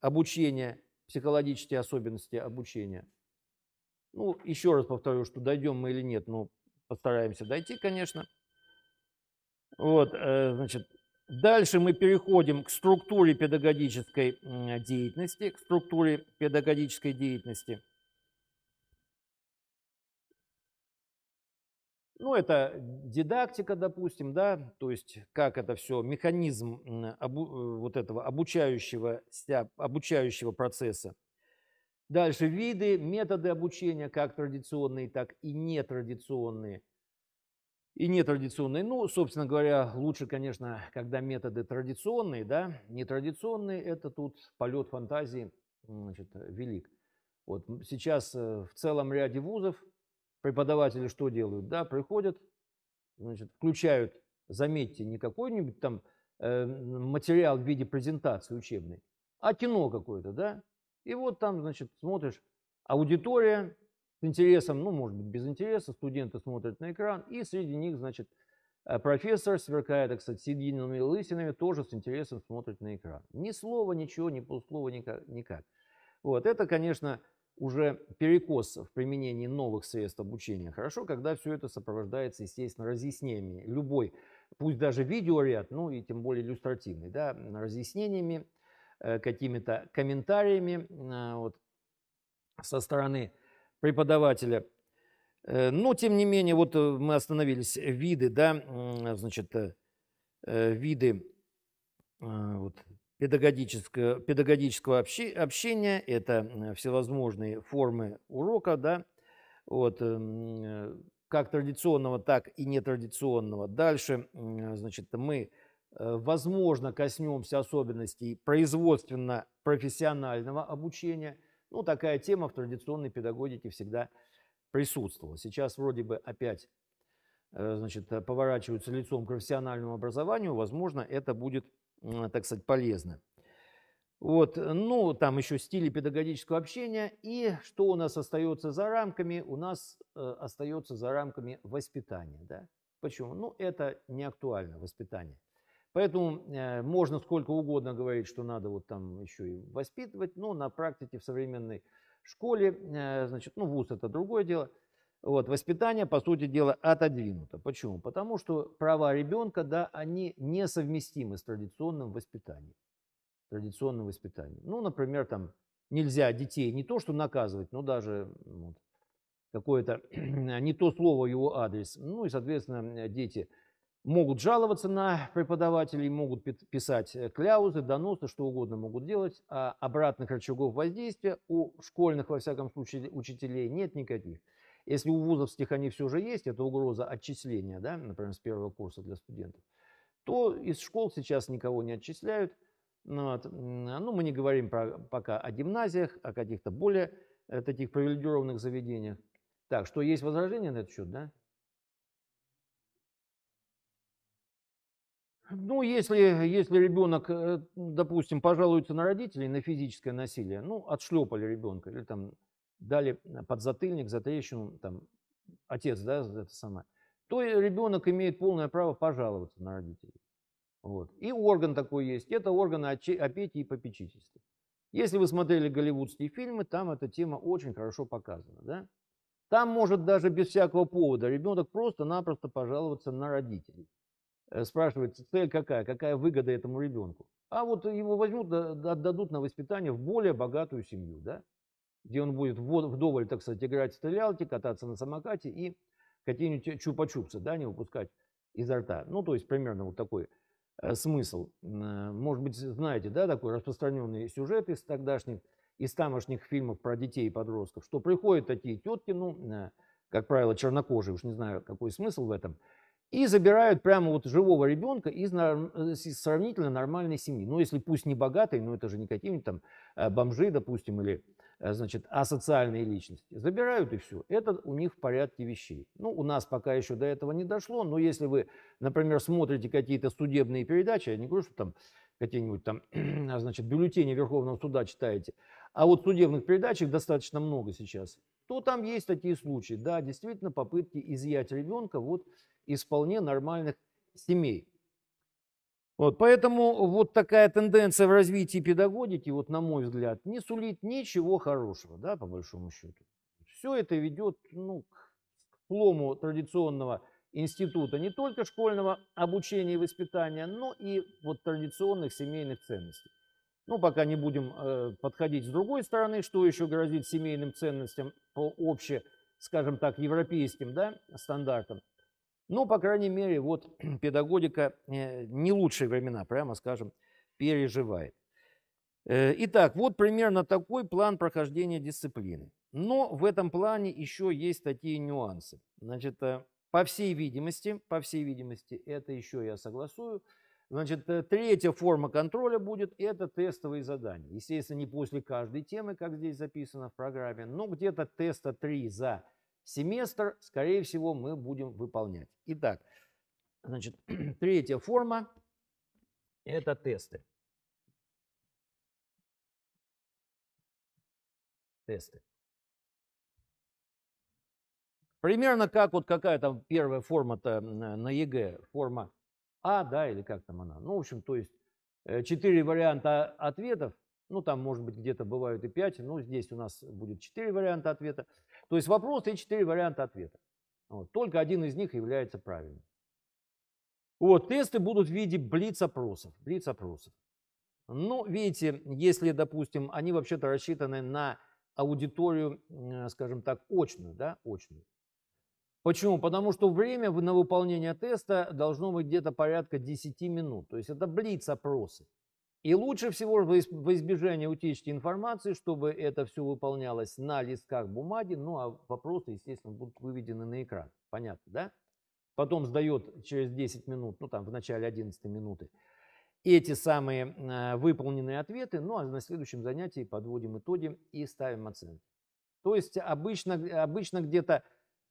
обучения психологические особенности обучения. Ну, еще раз повторю, что дойдем мы или нет, но постараемся дойти, конечно. Вот, э, значит, дальше мы переходим к структуре педагогической деятельности, к структуре педагогической деятельности. Ну, это дидактика, допустим, да, то есть как это все, механизм обу, э, вот этого обучающего, обучающего процесса. Дальше виды, методы обучения, как традиционные, так и нетрадиционные. И нетрадиционные, ну, собственно говоря, лучше, конечно, когда методы традиционные, да, нетрадиционные – это тут полет фантазии, значит, велик. Вот сейчас э, в целом ряде вузов – преподаватели что делают? Да, приходят, значит, включают, заметьте, не какой-нибудь там э, материал в виде презентации учебной, а кино какое-то, да? И вот там, значит, смотришь, аудитория с интересом, ну, может быть, без интереса, студенты смотрят на экран, и среди них, значит, э, профессор, сверкая, так сказать, сединными лысинами, тоже с интересом смотрит на экран. Ни слова, ничего, ни полуслова, никак. никак. Вот, это, конечно, уже перекос в применении новых средств обучения. Хорошо, когда все это сопровождается, естественно, разъяснениями. Любой, пусть даже видеоряд, ну и тем более иллюстративный, да, разъяснениями, э, какими-то комментариями э, вот, со стороны преподавателя. Э, но, тем не менее, вот мы остановились, виды, да, значит, виды вот, педагогического, педагогического общения, это э, всевозможные формы урока, да, вот, э, как традиционного, так и нетрадиционного. Дальше, э, значит, мы, возможно, коснемся особенностей производственно-профессионального обучения. Ну, такая тема в традиционной педагогике всегда присутствовала. Сейчас вроде бы опять значит, поворачиваются лицом к профессиональному образованию, возможно, это будет так сказать, полезны. Вот, э, ну, там еще стили педагогического общения. И что у нас остается за рамками? У нас э, остается за рамками воспитания. Да? Почему? Ну, это не актуально, воспитание. Поэтому э, можно сколько угодно говорить, что надо вот там еще и воспитывать, но на практике в современной школе, э, значит, ну, вуз это другое дело – вот, воспитание, по сути дела, отодвинуто. Почему? Потому что права ребенка, да, они несовместимы с традиционным воспитанием. Традиционным воспитанием. Ну, например, там нельзя детей не то что наказывать, но даже вот, какое-то не то слово его адрес. Ну и, соответственно, дети могут жаловаться на преподавателей, могут писать э, кляузы, доносы, что угодно могут делать, а обратных рычагов воздействия у школьных, во всяком случае, учителей нет никаких. Если у вузовских они все же есть, это угроза отчисления, да, например, с первого курса для студентов, то из школ сейчас никого не отчисляют. Ну, вот. А, ну, мы не говорим про, пока о гимназиях, о каких-то более э, таких привилегированных заведениях. Так, что есть возражения на этот счет, да? Ну, если, если ребенок, э, допустим, пожалуется на родителей на физическое насилие, ну, отшлепали ребенка или там дали э, подзатыльник за трещину, там, отец, да, это самое, то ребенок имеет полное право пожаловаться на родителей. Вот. И орган такой есть. Это органы опеки и попечительства. Если вы смотрели голливудские фильмы, там эта тема очень хорошо показана. Да? Там может даже без всякого повода ребенок просто-напросто пожаловаться на родителей. Э, Спрашивается, цель какая, какая выгода этому ребенку. А вот его возьмут, отдадут на воспитание в более богатую семью. Да? где он будет вдоволь, так сказать, играть в стрелялки, кататься на самокате и какие-нибудь чупа-чупсы, да, не выпускать изо рта. Ну, то есть примерно вот такой э, смысл. может быть, знаете, да, такой распространенный сюжет из тогдашних, из тамошних фильмов про детей и подростков, что приходят такие тетки, ну, э, как правило, чернокожие, уж не знаю, какой смысл в этом, и забирают прямо вот живого ребенка из, э, из сравнительно нормальной семьи. Ну, если пусть не богатой, но это же не какие-нибудь там э, бомжи, допустим, или Э, значит, асоциальные личности. Забирают и все. Это у них в порядке вещей. Ну, у нас пока еще до этого не дошло, но если вы, например, смотрите какие-то судебные передачи, я не говорю, что там какие-нибудь там, а, значит, бюллетени Верховного суда читаете, а вот судебных передачек достаточно много сейчас, то там есть такие случаи, да, действительно, попытки изъять ребенка вот из вполне нормальных семей. Вот, поэтому вот такая тенденция в развитии педагогики, вот на мой взгляд, не сулит ничего хорошего, да, по большому счету. Все это ведет ну, к плому традиционного института не только школьного обучения и воспитания, но и вот традиционных семейных ценностей. Ну, пока не будем э, подходить с другой стороны, что еще грозит семейным ценностям по обще, скажем так, европейским да, стандартам. Ну, по крайней мере, вот педагогика э, не лучшие времена, прямо скажем, переживает. Э, итак, вот примерно такой план прохождения дисциплины. Но в этом плане еще есть такие нюансы. Значит, э, по всей видимости, по всей видимости, это еще я согласую, Значит, третья форма контроля будет – это тестовые задания. Естественно, не после каждой темы, как здесь записано в программе, но где-то теста 3 за семестр, скорее всего, мы будем выполнять. Итак, значит, третья форма – это тесты. Тесты. Примерно как вот какая там первая форма-то на ЕГЭ, форма А, да, или как там она. Ну, в общем, то есть э, четыре варианта ответов, ну, там, может быть, где-то бывают и пять, но здесь у нас будет четыре варианта ответа – то есть вопрос и четыре варианта ответа. Вот. Только один из них является правильным. Вот, тесты будут в виде блиц-опросов. Блиц-опросов. Ну, видите, если, допустим, они вообще-то рассчитаны на аудиторию, скажем так, очную, да, очную. Почему? Потому что время на выполнение теста должно быть где-то порядка 10 минут. То есть это блиц-опросы. И лучше всего в избежание утечки информации, чтобы это все выполнялось на листках бумаги, ну а вопросы, естественно, будут выведены на экран. Понятно, да? Потом сдает через 10 минут, ну там в начале 11 минуты, эти самые э, выполненные ответы, ну а на следующем занятии подводим итоги и ставим оценки. То есть обычно, обычно где-то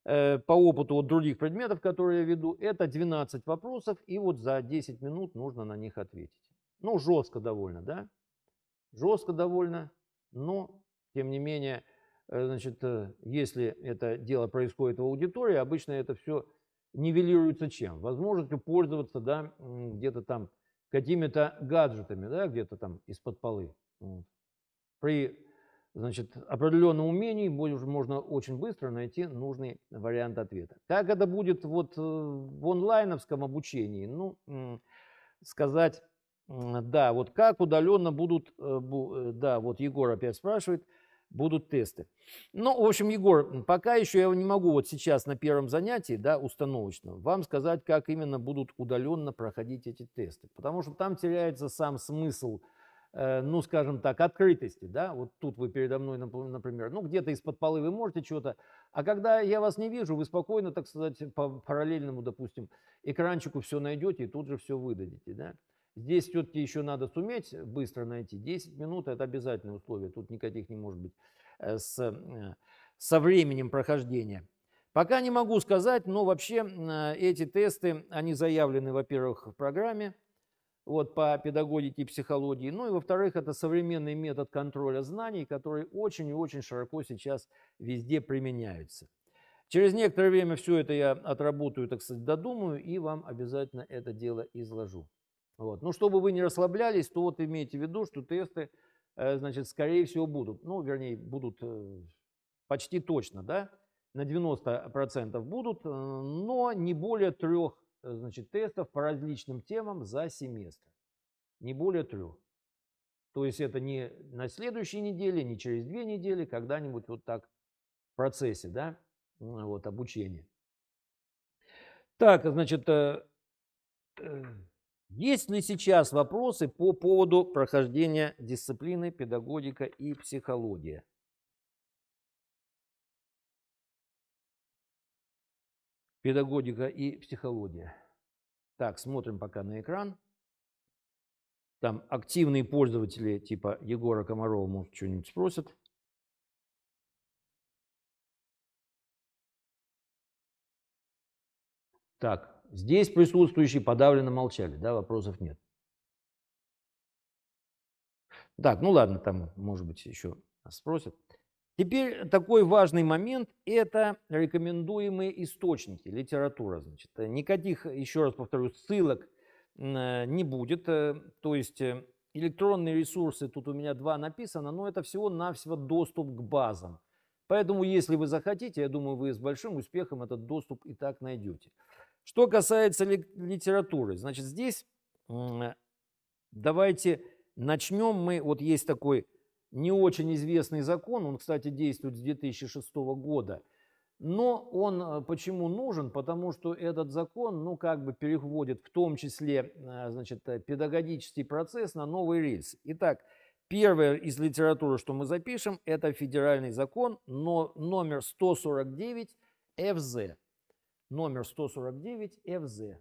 э, по опыту от других предметов, которые я веду, это 12 вопросов, и вот за 10 минут нужно на них ответить. Ну, жестко довольно, да? Жестко довольно, но, тем не менее, э, значит, э, если это дело происходит в аудитории, обычно это все нивелируется чем? Возможностью пользоваться, да, где-то там какими-то гаджетами, да, где-то там из-под полы. При, значит, определенном умении можно очень быстро найти нужный вариант ответа. Как это будет вот э, в онлайновском обучении? Ну, сказать да, вот как удаленно будут, э, э, да, вот Егор опять спрашивает, будут тесты. Ну, в общем, Егор, пока еще я не могу вот сейчас на первом занятии, да, установочном, вам сказать, как именно будут удаленно проходить эти тесты, потому что там теряется сам смысл, э, ну, скажем так, открытости, да, вот тут вы передо мной, например, ну, где-то из-под полы вы можете что-то, а когда я вас не вижу, вы спокойно, так сказать, по параллельному, допустим, экранчику все найдете и тут же все выдадите, да. Здесь все-таки еще надо суметь быстро найти. 10 минут – это обязательное условие, тут никаких не может быть э, с, э, со временем прохождения. Пока не могу сказать, но вообще э, эти тесты, они заявлены, во-первых, в программе вот, по педагогике и психологии, ну и, во-вторых, это современный метод контроля знаний, который очень и очень широко сейчас везде применяется. Через некоторое время все это я отработаю, так сказать, додумаю и вам обязательно это дело изложу. Вот. ну чтобы вы не расслаблялись, то вот имейте в виду, что тесты, э, значит, скорее всего будут, ну, вернее, будут э, почти точно, да, на 90% будут, э, но не более трех, значит, тестов по различным темам за семестр. Не более трех. То есть это не на следующей неделе, не через две недели, когда-нибудь вот так в процессе, да, вот обучения. Так, а, значит, есть ли сейчас вопросы по поводу прохождения дисциплины, педагогика и психология? Педагогика и психология. Так, смотрим пока на экран. Там активные пользователи типа Егора Комарова, может, что-нибудь спросят. Так, Здесь присутствующие подавленно молчали, да, вопросов нет. Так, ну ладно, там, может быть, еще спросят. Теперь такой важный момент – это рекомендуемые источники, литература. Значит. Никаких, еще раз повторю, ссылок не будет. Э, то есть э, электронные ресурсы, тут у меня два написано, но это всего-навсего доступ к базам. Поэтому, если вы захотите, я думаю, вы с большим успехом этот доступ и так найдете. Что касается литературы, значит, здесь давайте начнем мы, вот есть такой не очень известный закон, он, кстати, действует с 2006 года, но он э, почему нужен? Потому что этот закон, ну, как бы переводит в том числе, э, значит, э, педагогический процесс на новый рельс. Итак, первое из литературы, что мы запишем, это федеральный закон но номер 149 ФЗ номер 149 ФЗ.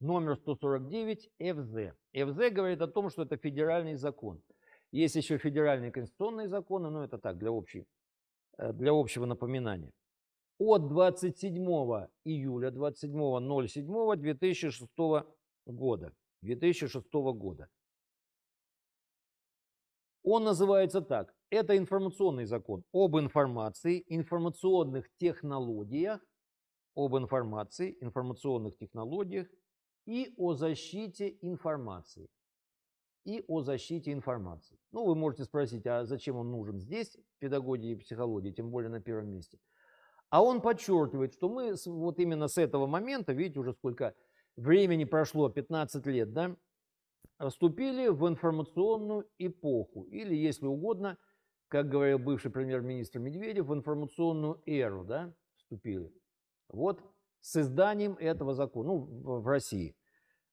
Номер 149 ФЗ. ФЗ говорит о том, что это федеральный закон. Есть еще федеральные конституционные законы, но это так, для, общей, э, для общего напоминания. От 27 июля 27.07.2006 года. 2006 года. Он называется так. Это информационный закон об информации, информационных технологиях, об информации, информационных технологиях и о защите информации. И о защите информации. Ну, вы можете спросить, а зачем он нужен здесь, в педагогии и психологии, тем более на первом месте. А он подчеркивает, что мы вот именно с этого момента, видите, уже сколько времени прошло 15 лет, да, вступили в информационную эпоху, или, если угодно, как говорил бывший премьер-министр Медведев, в информационную эру да, вступили. Вот с изданием этого закона ну, в России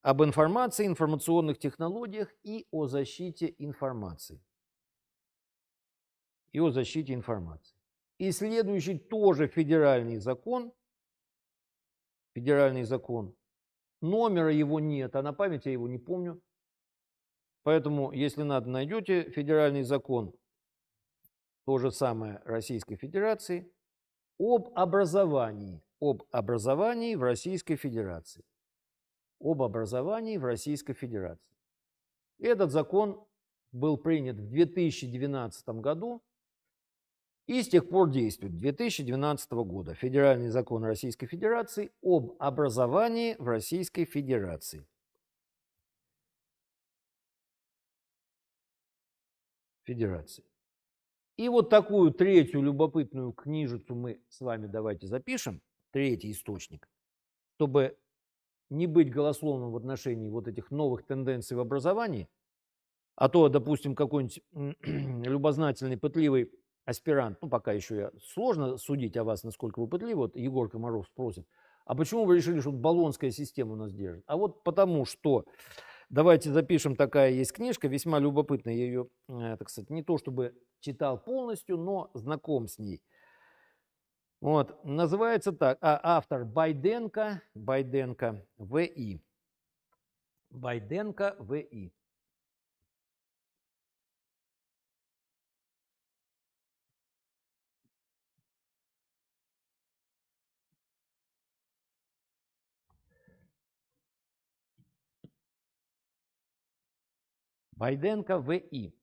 об информации, информационных технологиях и о защите информации. И о защите информации. И следующий тоже федеральный закон, федеральный закон Номера его нет, а на память я его не помню. Поэтому, если надо, найдете федеральный закон, то же самое Российской Федерации, об образовании. Об образовании в Российской Федерации. Об образовании в Российской Федерации. Этот закон был принят в 2012 году и с тех пор действует 2012 года Федеральный закон Российской Федерации об образовании в Российской Федерации. Федерации. И вот такую третью любопытную книжицу мы с вами давайте запишем, третий источник, чтобы не быть голословным в отношении вот этих новых тенденций в образовании, а то, допустим, какой-нибудь любознательный, пытливый аспирант, ну, пока еще я сложно судить о вас, насколько вы пытливы, вот Егор Комаров спросит, а почему вы решили, что баллонская система у нас держит? А вот потому что, давайте запишем, такая есть книжка, весьма любопытная, я ее, э, так сказать, не то чтобы читал полностью, но знаком с ней. Вот, называется так, а, автор Байденко, Байденко, В.И. Байденко, В.И. Байденко В.И.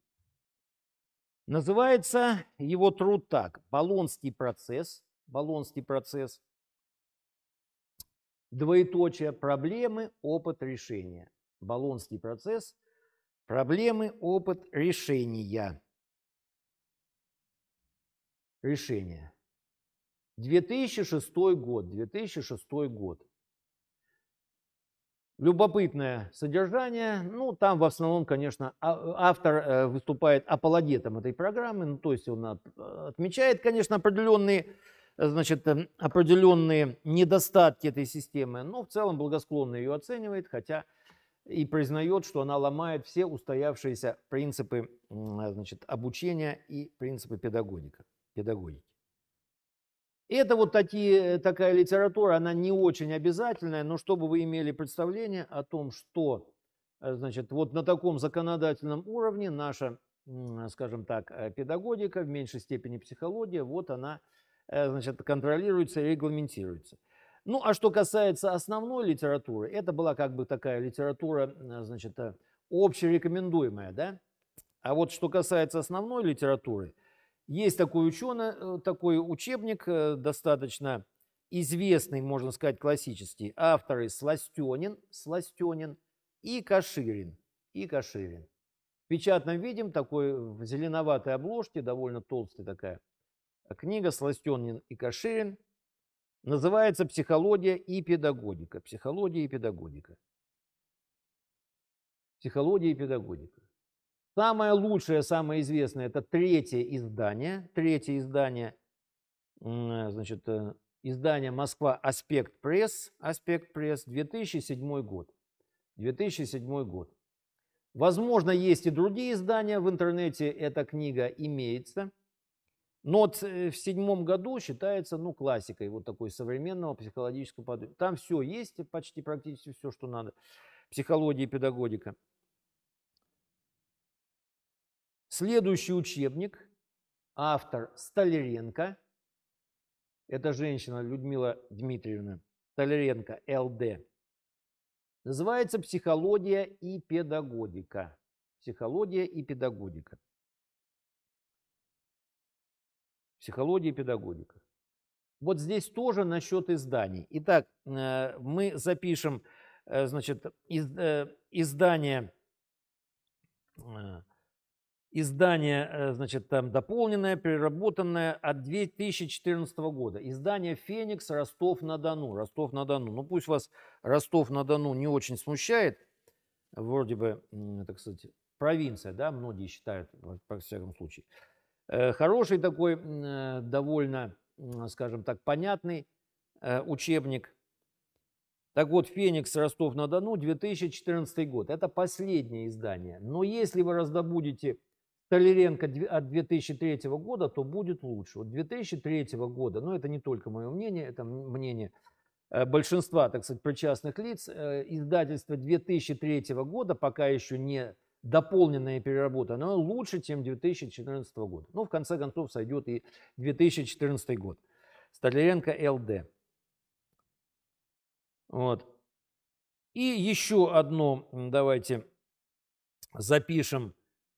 Называется его труд так «Болонский процесс», «Болонский процесс», двоеточие «Проблемы, опыт, решения». «Болонский процесс», «Проблемы, опыт, решения». Решение. 2006 год, 2006 год любопытное содержание. Ну, там в основном, конечно, а, автор э, выступает апологетом этой программы, ну, то есть он отмечает, конечно, определенные, значит, эм, определенные недостатки этой системы, но в целом благосклонно ее оценивает, хотя и признает, что она ломает все устоявшиеся принципы значит, обучения и принципы педагогика, педагогики. Это вот такие, э, такая литература, она не очень обязательная, но чтобы вы имели представление о том, что э, значит, вот на таком законодательном уровне наша, скажем так, э, педагогика, в меньшей степени психология, вот она значит, контролируется и регламентируется. Ну, а что касается основной литературы, это была как бы такая литература, значит, общерекомендуемая, да? А вот что касается основной литературы – есть такой ученый, э, такой учебник, э, достаточно известный, можно сказать, классический. Авторы Сластенин, Сластенин и Каширин. И Каширин. В печатном виде, такой в зеленоватой обложке, довольно толстая такая э, книга Сластенин и Каширин. Называется «Психология и педагогика». Психология и педагогика. Психология и педагогика. Самое лучшее, самое известное, это третье издание. Третье издание, значит, э, издание Москва Аспект Пресс, Аспект Пресс, 2007 год. 2007 год. Возможно, есть и другие издания. В интернете эта книга имеется. Но э, в седьмом году считается ну, классикой вот такой современного психологического подъема. Там все есть, почти практически все, что надо. Психология и педагогика. Следующий учебник, автор Столяренко, это женщина Людмила Дмитриевна, Столяренко, ЛД, называется «Психология и педагогика». Психология и педагогика. Психология и педагогика. Вот здесь тоже насчет изданий. Итак, э, мы запишем, э, значит, э, издание Издание, э, значит, там дополненное, переработанное от 2014 года. Издание «Феникс. Ростов-на-Дону». Ростов-на-Дону. Ну, пусть вас Ростов-на-Дону не очень смущает. Вроде бы, так сказать, провинция, да, многие считают, во всяком случае. Э, хороший такой, э, довольно, скажем так, понятный учебник. Так вот, «Феникс. Ростов-на-Дону», 2014 год. Это последнее издание. Но если вы раздобудете Толеренко от 2003 года, то будет лучше. Вот 2003 года, но ну, это не только мое мнение, это мнение э, большинства, так сказать, причастных лиц, э, издательство 2003 года, пока еще не дополненное и переработанное, оно лучше, чем 2014 года. Ну, в конце концов, сойдет и 2014 год. Столяренко ЛД. Вот. И еще одно, давайте запишем,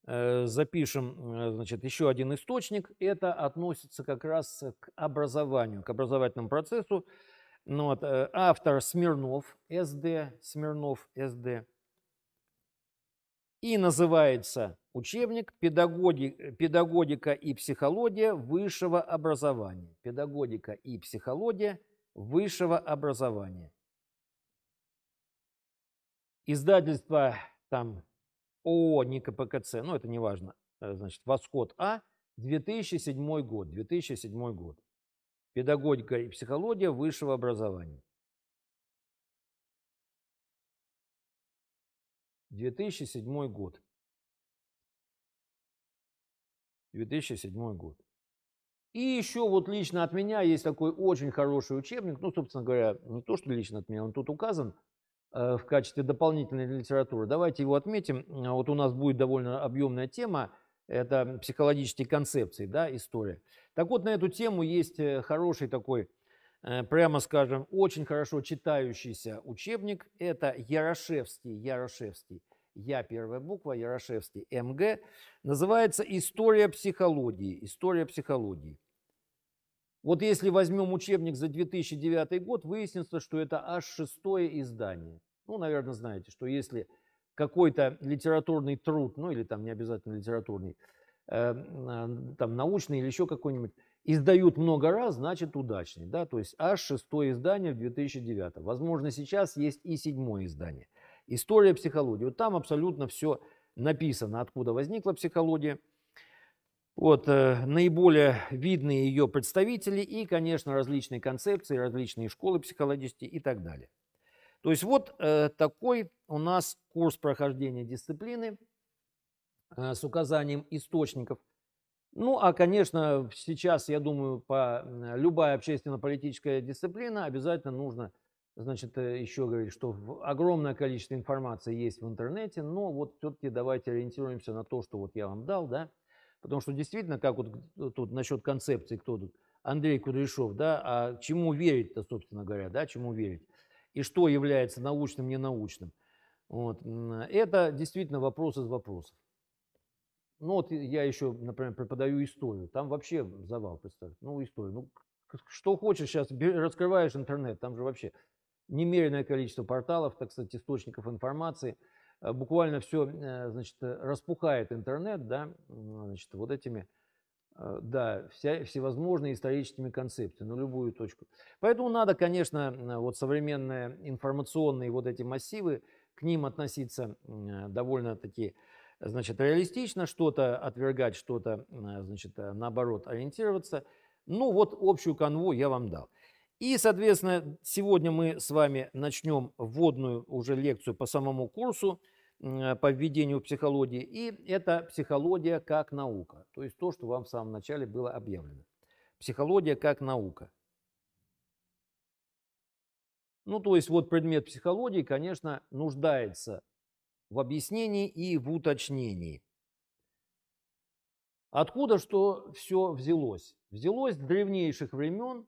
Э, запишем э, значит, еще один источник. Это относится как раз к образованию, к образовательному процессу. Ну, вот, э, автор Смирнов, СД, Смирнов, СД. И называется учебник «Педагогика и психология высшего образования». «Педагогика и психология высшего образования». Издательство там о НИК ПКЦ, ну это не важно, э, значит, Восход А, 2007 год, 2007 год. Педагогика и психология высшего образования. 2007 год. 2007 год. И еще вот лично от меня есть такой очень хороший учебник, ну, собственно говоря, не то, что лично от меня, он тут указан, Э, в качестве дополнительной литературы. Давайте его отметим. Э, вот у нас будет довольно объемная тема. Это психологические концепции, да, история. Так вот, на эту тему есть э, хороший такой, прямо скажем, очень хорошо читающийся учебник. Это Ярошевский, Ярошевский. Я первая буква, Ярошевский, МГ. Называется «История психологии». История психологии. Вот если возьмем учебник за 2009 год, выяснится, что это аж шестое издание. Ну, наверное, знаете, что если какой-то литературный труд, ну или там не обязательно литературный, эм, а, там научный или еще какой-нибудь, издают много раз, значит удачный. Да? То есть аж шестое издание в 2009. Возможно, сейчас есть и седьмое издание. История психологии. Вот там абсолютно все написано, откуда возникла психология – вот, э, наиболее видные ее представители и, конечно, различные концепции, различные школы психологические и так далее. То есть вот э, такой у нас курс прохождения дисциплины э, с указанием источников. Ну, а, конечно, сейчас, я думаю, по любая общественно-политическая дисциплина обязательно нужно, значит, еще говорить, что огромное количество информации есть в интернете, но вот все-таки давайте ориентируемся на то, что вот я вам дал, да, Потому что действительно, как вот тут насчет концепции, кто тут, Андрей Кудряшов, да, а чему верить-то, собственно говоря, да, чему верить? И что является научным, ненаучным? Вот. Это действительно вопрос из вопросов. Ну вот я еще, например, преподаю историю. Там вообще завал, представь. Ну, историю. Ну, что хочешь сейчас, раскрываешь интернет, там же вообще немереное количество порталов, так сказать, источников информации – Э, буквально все, э, значит, э, распухает интернет, да, значит, вот этими, да, вся, всевозможные историческими концепциями, на любую точку. Поэтому надо, конечно, вот современные информационные вот эти массивы, к ним относиться довольно-таки, значит, реалистично, что-то отвергать, что-то, значит, наоборот, ориентироваться. Ну, вот общую канву я вам дал. И, соответственно, сегодня мы с вами начнем вводную уже лекцию по самому курсу. Э, по введению психологии, и это психология как наука, то есть то, что вам в самом начале было объявлено. Психология как наука. Ну, то есть вот предмет психологии, конечно, нуждается в объяснении и в уточнении. Откуда что все взялось? Взялось с древнейших времен,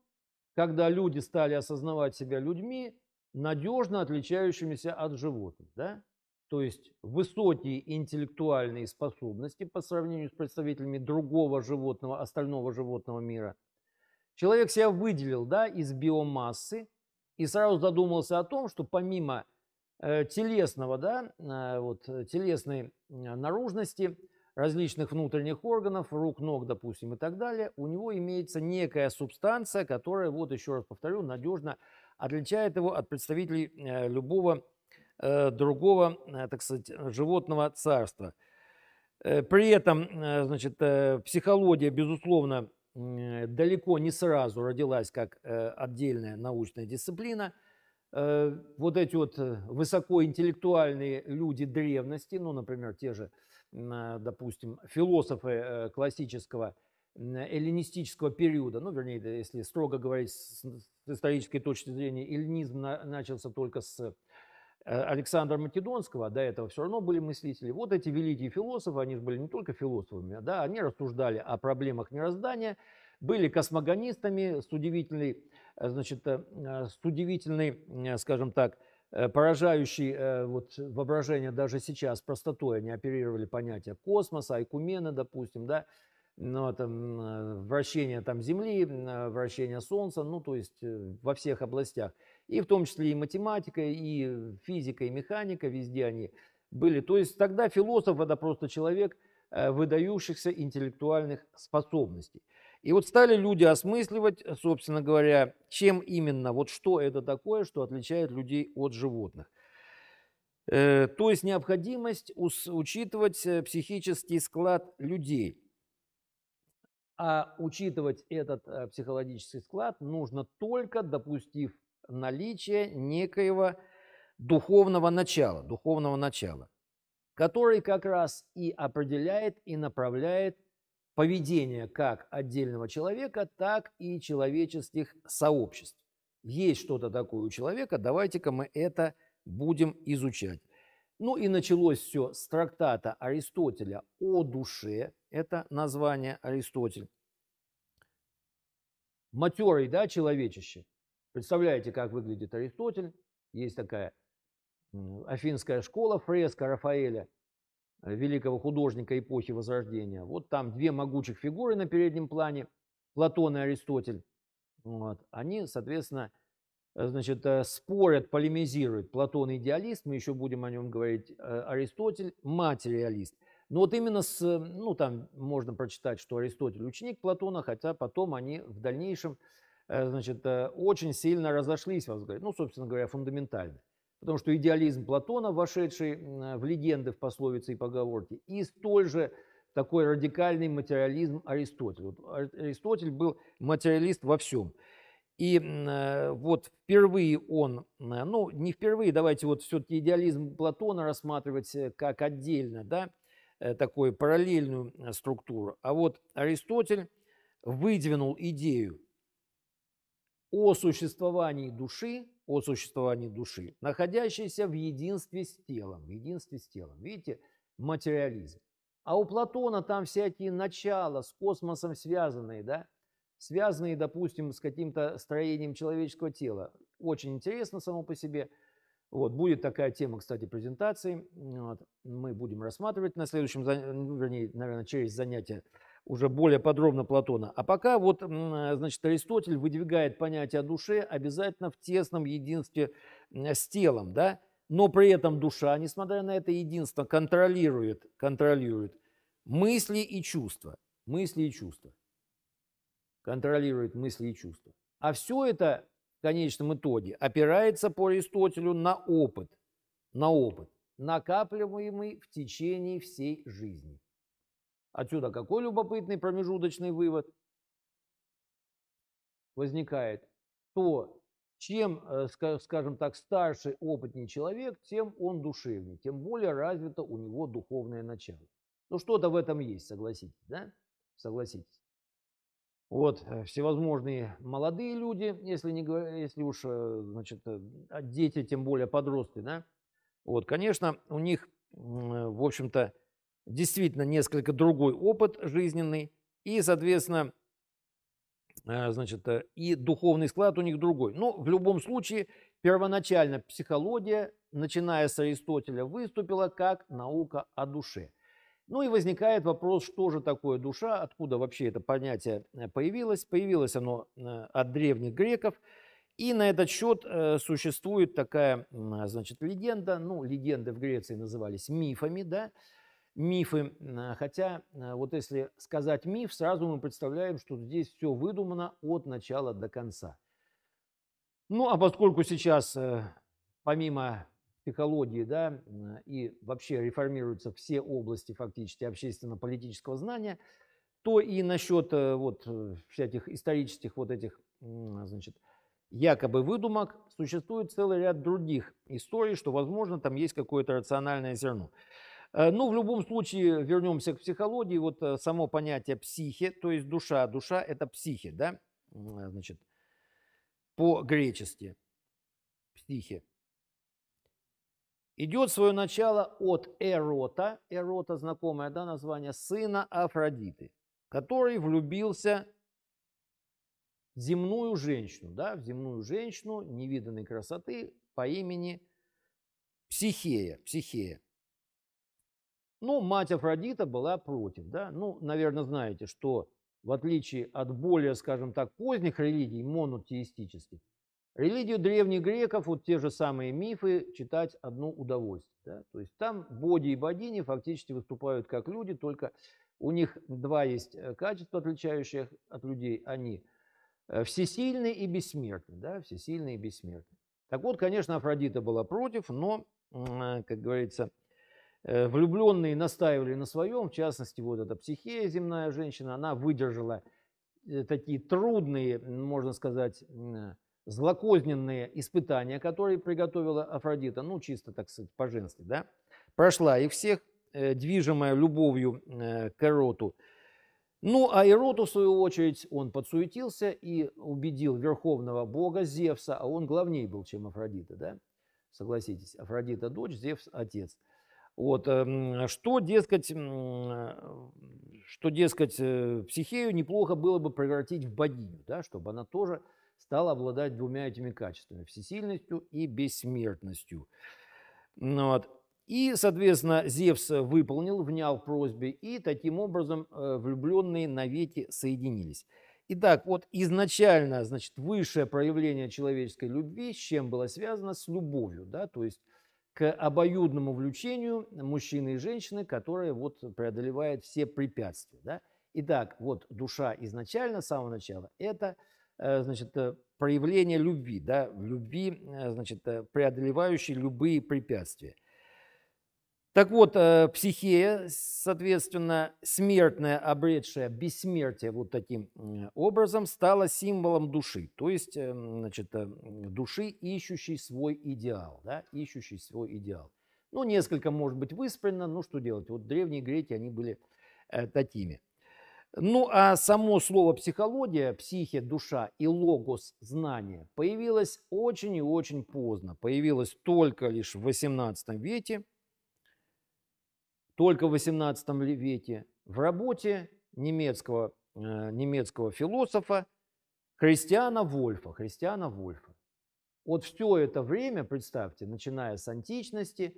когда люди стали осознавать себя людьми, надежно отличающимися от животных. Да? то есть высокие интеллектуальные способности по сравнению с представителями другого животного, остального животного мира. Человек себя выделил да, из биомассы и сразу задумался о том, что помимо э, телесного, да, э, вот, э, телесной э, наружности, различных внутренних органов, рук, ног, допустим, и так далее, у него имеется некая субстанция, которая, вот еще раз повторю, надежно отличает его от представителей э, любого Э, другого, э, так сказать, животного царства. Э, при этом, значит, психология, безусловно, далеко не сразу родилась как отдельная научная дисциплина. Вот эти вот высокоинтеллектуальные люди древности, ну, например, те же, допустим, философы классического эллинистического периода, ну, вернее, если строго говорить с исторической точки зрения, эллинизм начался только с Э, Александра Македонского, а до этого все равно были мыслители, вот эти великие философы, они же были не только философами, а, да, они рассуждали о проблемах мироздания, были космогонистами с удивительной, э, значит, э, с удивительной, скажем так, поражающей вот, воображение даже сейчас простотой, они оперировали понятия космоса, айкумены, допустим, да, но ну, там, эм, вращение там, Земли, вращение Солнца, ну, то есть во всех областях – и в том числе и математика, и физика, и механика, везде они были. То есть тогда философ – это просто человек э, выдающихся интеллектуальных способностей. И вот стали люди осмысливать, собственно говоря, чем именно, вот что это такое, что отличает людей от животных. Э, то есть необходимость учитывать э, психический склад людей. А учитывать этот психологический склад нужно только допустив наличие некоего духовного начала, духовного начала, который как раз и определяет и направляет поведение как отдельного человека, так и человеческих сообществ. Есть что-то такое у человека, давайте-ка мы это будем изучать. Ну и началось все с трактата Аристотеля о душе, это название Аристотель. Матерый, да, человечище – Представляете, как выглядит Аристотель. Есть такая афинская школа, фреска Рафаэля, э, великого художника эпохи Возрождения. Вот там две могучих фигуры на переднем плане, Платон и Аристотель. Вот. Они, соответственно, э, значит, э, спорят, полемизируют. Платон идеалист, мы еще будем о нем говорить, Аристотель материалист. Но вот именно с, ну там можно прочитать, что Аристотель ученик Платона, хотя потом они в дальнейшем Э, значит, э, очень сильно разошлись во взгляде. Ну, собственно говоря, фундаментально. Потому что идеализм Платона, вошедший в легенды, в пословицы и поговорки, и столь же такой радикальный материализм Аристотеля. Вот Аристотель был материалист во всем. И э, вот впервые он, ну не впервые, давайте вот все-таки идеализм Платона рассматривать как отдельно, да, такую параллельную структуру. А вот Аристотель выдвинул идею о существовании души, о существовании души, находящейся в единстве с телом, в единстве с телом. Видите, материализм. А у Платона там всякие начала с космосом связанные, да, связанные, допустим, с каким-то строением человеческого тела. Очень интересно само по себе. Вот, будет такая тема, кстати, презентации. Вот, мы будем рассматривать на следующем, вернее, наверное, через занятие уже более подробно Платона. А пока вот, значит, Аристотель выдвигает понятие о душе обязательно в тесном единстве с телом, да, но при этом душа, несмотря на это единство, контролирует, контролирует мысли и чувства, мысли и чувства, контролирует мысли и чувства. А все это в конечном итоге опирается по Аристотелю на опыт, на опыт, накапливаемый в течение всей жизни. Отсюда какой любопытный промежуточный вывод возникает? То, чем, э, скажем так, старше, опытнее человек, тем он душевнее, тем более развито у него духовное начало. Ну что-то в этом есть, согласитесь, да? Согласитесь. Вот э, всевозможные молодые люди, если, не, если уж э, значит, дети, тем более подростки, да? Вот, конечно, у них, в общем-то, действительно несколько другой опыт жизненный, и, соответственно, а, значит, э, и духовный склад у них другой. Но ну, в любом случае, первоначально психология, начиная с Аристотеля, выступила как наука о душе. Ну и возникает вопрос, что же такое душа, откуда вообще это понятие э, появилось. Появилось оно э, от древних греков, и на этот счет существует такая, а, значит, легенда, ну, легенды в Греции назывались мифами, да, мифы. А, хотя, а, вот если сказать миф, сразу мы представляем, что здесь все выдумано от начала до конца. Ну, а поскольку сейчас, э, помимо психологии, да, и вообще реформируются все области фактически общественно-политического знания, то и насчет э, вот э, всяких исторических вот этих, значит, якобы выдумок, существует целый ряд других историй, что, возможно, там есть какое-то рациональное зерно. Э, ну, в любом случае, вернемся к психологии. Вот э, само понятие психи, то есть душа. Душа – это психи, да? А, значит, по-гречески. Психи. Идет свое начало от Эрота. Эрота – знакомое да, название сына Афродиты, который влюбился в земную женщину, да, в земную женщину невиданной красоты по имени Психея. Психея. Ну, мать Афродита была против, да. Ну, наверное, знаете, что в отличие от более, скажем так, поздних религий, монотеистических, религию древних греков, вот те же самые мифы, читать одно удовольствие. Да? То есть там боди и богини фактически выступают как люди, только у них два есть э, качества, отличающих от людей. Они э, всесильные и бессмертные, Да? всесильные и бессмертные. Так вот, конечно, Афродита была против, но, э, как говорится, Э, влюбленные настаивали на своем, в частности, вот эта психея земная женщина, она выдержала э, такие трудные, можно сказать, злокозненные испытания, которые приготовила Афродита, ну, чисто, так сказать, по-женски, да, прошла и всех, э, движимая любовью к Эроту. Ну, а Эроту, в свою очередь, он подсуетился и убедил верховного бога Зевса, а он главнее был, чем Афродита, да, согласитесь, Афродита – дочь, Зевс – отец – вот, эм, что, дескать, э, что, дескать, э, психею неплохо было бы превратить в богиню, да, чтобы она тоже стала обладать двумя этими качествами – всесильностью и бессмертностью. Ну вот. И, соответственно, Зевс выполнил, внял просьбе, и таким образом э, влюбленные навеки соединились. Итак, вот изначально, значит, высшее проявление человеческой любви, с чем было связано? С любовью, да, то есть к обоюдному влечению мужчины и женщины, которая вот преодолевает все препятствия. Да? Итак, вот душа изначально, с самого начала, это э, значит, э, проявление любви, да, любви, э, значит, преодолевающей любые препятствия – так вот, э, психея, соответственно, смертная, обретшая бессмертие вот таким образом, стала символом души, то есть э, значит, э, души, ищущей свой идеал, да, ищущей свой идеал. Ну, несколько, может быть, выспрено, но что делать? Вот древние греки, они были такими. Ну, а само слово психология, психия, душа и логос – знание появилось очень и очень поздно. Появилось только лишь в XVIII веке – только в XVIII веке, в работе немецкого, э, немецкого философа Христиана Вольфа. Христиана Вольфа. Вот все это время, представьте, начиная с античности,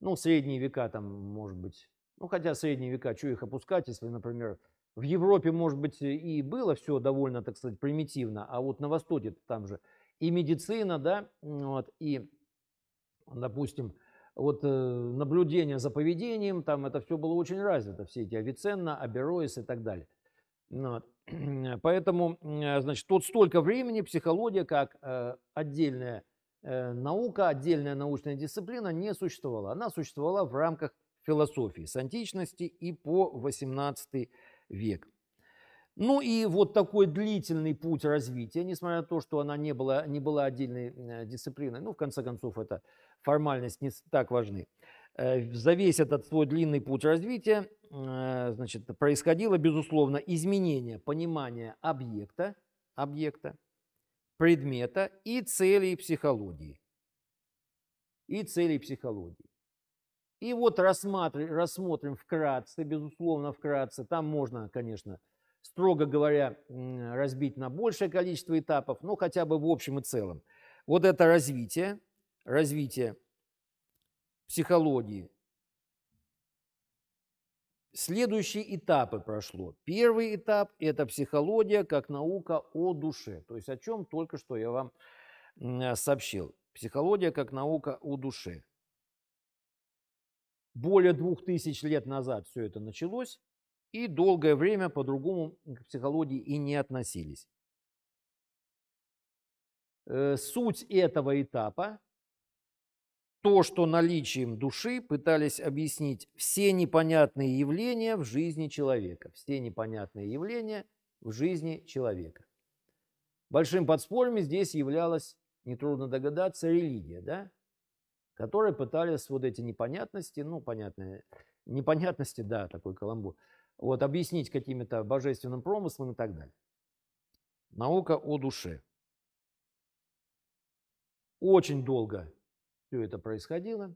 ну, средние века там, может быть, ну, хотя средние века, что их опускать, если, например, в Европе, может быть, и было все довольно, так сказать, примитивно, а вот на Востоке там же и медицина, да, вот, и, допустим, вот э, наблюдение за поведением, там это все было очень развито, все эти Авиценна, Абероис и так далее. Ну вот. Поэтому, э, значит, тот столько времени психология как э, отдельная наука, отдельная научная дисциплина не существовала. Она существовала в рамках философии с античности и по 18 век. Ну и вот такой длительный путь развития, несмотря на то, что она не была, не была отдельной дисциплиной, ну, в конце концов, это формальность не так важны. Э, за весь этот свой длинный путь развития э, значит, происходило, безусловно, изменение понимания объекта, объекта, предмета и целей психологии. И целей психологии. И вот рассмотрим, рассмотрим вкратце, безусловно, вкратце. Там можно, конечно, строго говоря, разбить на большее количество этапов, но хотя бы в общем и целом. Вот это развитие, развития психологии. Следующие этапы прошло. Первый этап – это психология как наука о душе, то есть о чем только что я вам э, сообщил. Психология как наука о душе. Более двух тысяч лет назад все это началось, и долгое время по-другому к психологии и не относились. Э, суть этого этапа то, что наличием души пытались объяснить все непонятные явления в жизни человека. Все непонятные явления в жизни человека. Большим подспорьем здесь являлась, нетрудно догадаться, религия, да? которые пытались вот эти непонятности, ну, понятные, непонятности, да, такой каламбур, вот, объяснить какими-то божественным промыслом и так далее. Наука о душе. Очень долго все это происходило.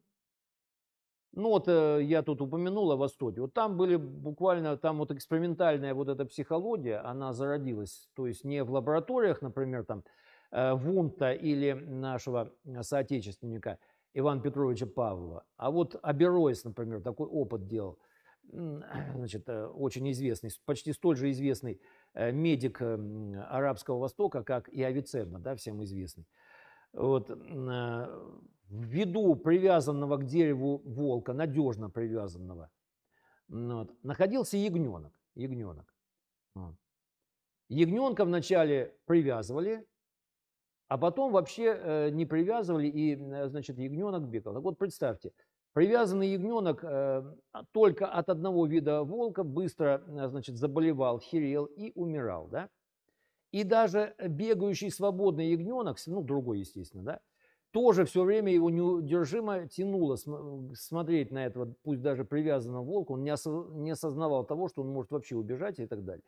Ну вот э, я тут упомянул о Востоке. Вот там были буквально, там вот экспериментальная вот эта психология, она зародилась, то есть не в лабораториях, например, там э, Вунта или нашего э, соотечественника Ивана Петровича Павлова, а вот Аберойс, например, такой опыт делал, значит, очень известный, почти столь же известный медик эм, Арабского Востока, как и Авиценна, да, всем известный. Вот, ввиду привязанного к дереву волка, надежно привязанного, вот, находился ягненок. ягненок. Ягненка вначале привязывали, а потом вообще э, не привязывали, и, э, значит, ягненок бегал. Так вот, представьте, привязанный ягненок э, а, только от одного вида волка быстро, э, значит, заболевал, херел и умирал, да? И даже бегающий свободный ягненок, ну, другой, естественно, да, тоже все время его неудержимо тянуло смотреть на этого, пусть даже привязанного волка. Он не, осоз, не осознавал того, что он может вообще убежать и так далее.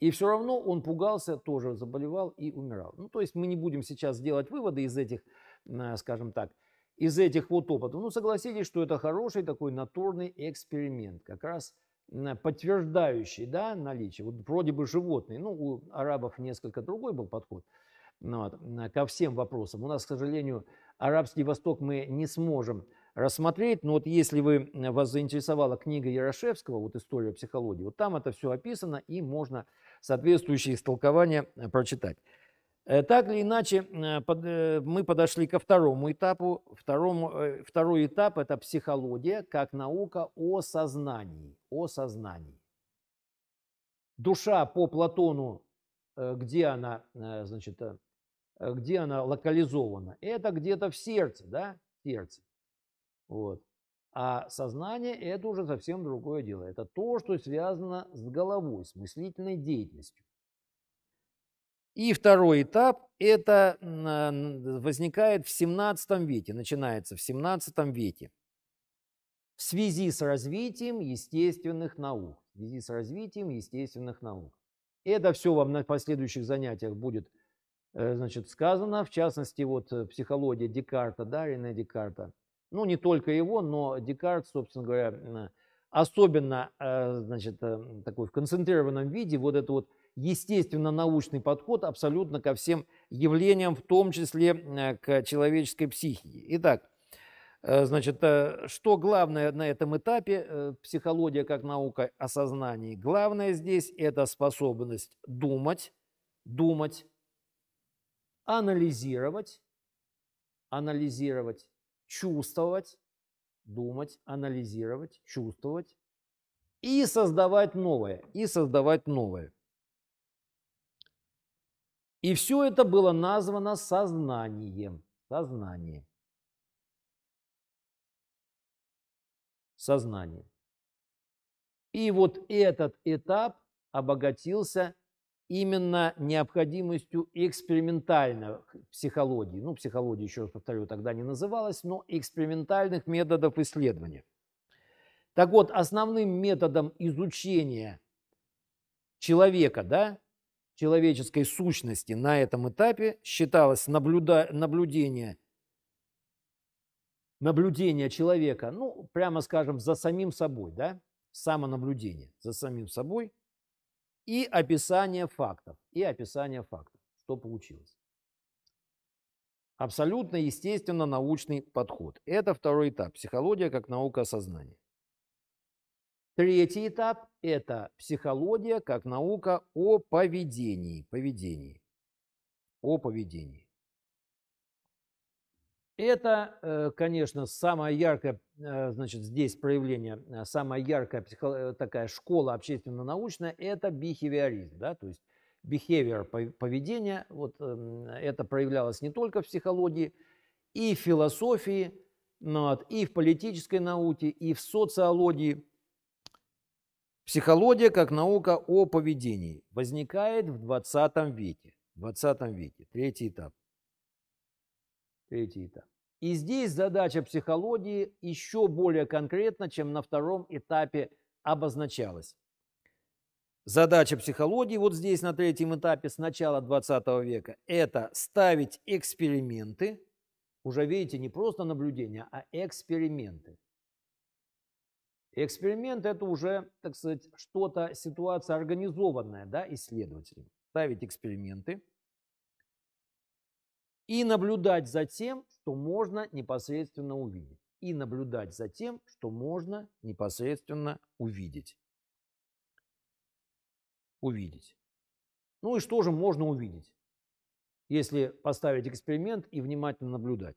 И все равно он пугался, тоже заболевал и умирал. Ну, то есть мы не будем сейчас делать выводы из этих, э, скажем так, из этих вот опытов. Ну, согласитесь, что это хороший такой натурный эксперимент, как раз э, подтверждающий да, наличие. Вот вроде бы животный. ну, у арабов несколько другой был подход – ну вот, ко всем вопросам. У нас, к сожалению, Арабский Восток мы не сможем рассмотреть, но вот если вы, э, вас заинтересовала книга Ярошевского, вот «История психологии», вот там это все описано и можно соответствующие истолкования э, прочитать. Э, так или иначе, мы подошли ко второму этапу. Второму, второй этап – это психология как наука о сознании. О сознании. Душа по Платону Э, где она, э, значит, э, где она локализована. Это где-то в сердце, да, в сердце. Вот. А сознание – это уже совсем другое дело. Это то, что связано с головой, с мыслительной деятельностью. И второй этап – это а, возникает в 17 веке, начинается в 17 веке. В связи с развитием естественных наук. В связи с развитием естественных наук. Это все вам на последующих занятиях будет э, значит, сказано, в частности, вот э, психология Декарта, да, Рене Декарта. Ну, не только его, но Декарт, собственно говоря, особенно, э, значит, такой в концентрированном виде, вот это вот естественно-научный подход абсолютно ко всем явлениям, в том числе к человеческой психике. Итак, Э, значит, э, что главное на этом этапе э, психология как наука о сознании? Главное здесь – это способность думать, думать, анализировать, анализировать, чувствовать, думать, анализировать, чувствовать и создавать новое, и создавать новое. И все это было названо сознанием, сознанием. сознания. И вот этот этап обогатился именно необходимостью экспериментальной психологии. ну, психология, еще раз повторю, тогда не называлась, но экспериментальных методов исследования. Так вот, основным методом изучения человека, да, человеческой сущности на этом этапе считалось наблюда... наблюдение наблюдение человека, ну, прямо скажем, за самим собой, да, самонаблюдение за самим собой и описание фактов, и описание фактов, что получилось. Абсолютно естественно научный подход. Это второй этап – психология как наука сознания. Третий этап – это психология как наука о поведении. поведении. О поведении. Это, э, конечно, самое яркое, э, значит, здесь проявление, э, самая яркая такая школа общественно-научная – это бихевиоризм, да, то есть behavior, поведение, вот эм, это проявлялось не только в психологии, и в философии, ну вот, и в политической науке, и в социологии. Психология как наука о поведении возникает в 20 веке. 20 веке, третий этап аппетита. И здесь задача психологии еще более конкретна, чем на втором этапе обозначалась. Задача психологии вот здесь на третьем этапе с начала 20 века – это ставить эксперименты, уже видите, не просто наблюдения, а эксперименты. Эксперимент – это уже, так сказать, что-то, ситуация организованная да, исследователем. Ставить эксперименты – и наблюдать за тем, что можно непосредственно увидеть. И наблюдать за тем, что можно непосредственно увидеть. Увидеть. Ну и что же можно увидеть, если поставить эксперимент и внимательно наблюдать?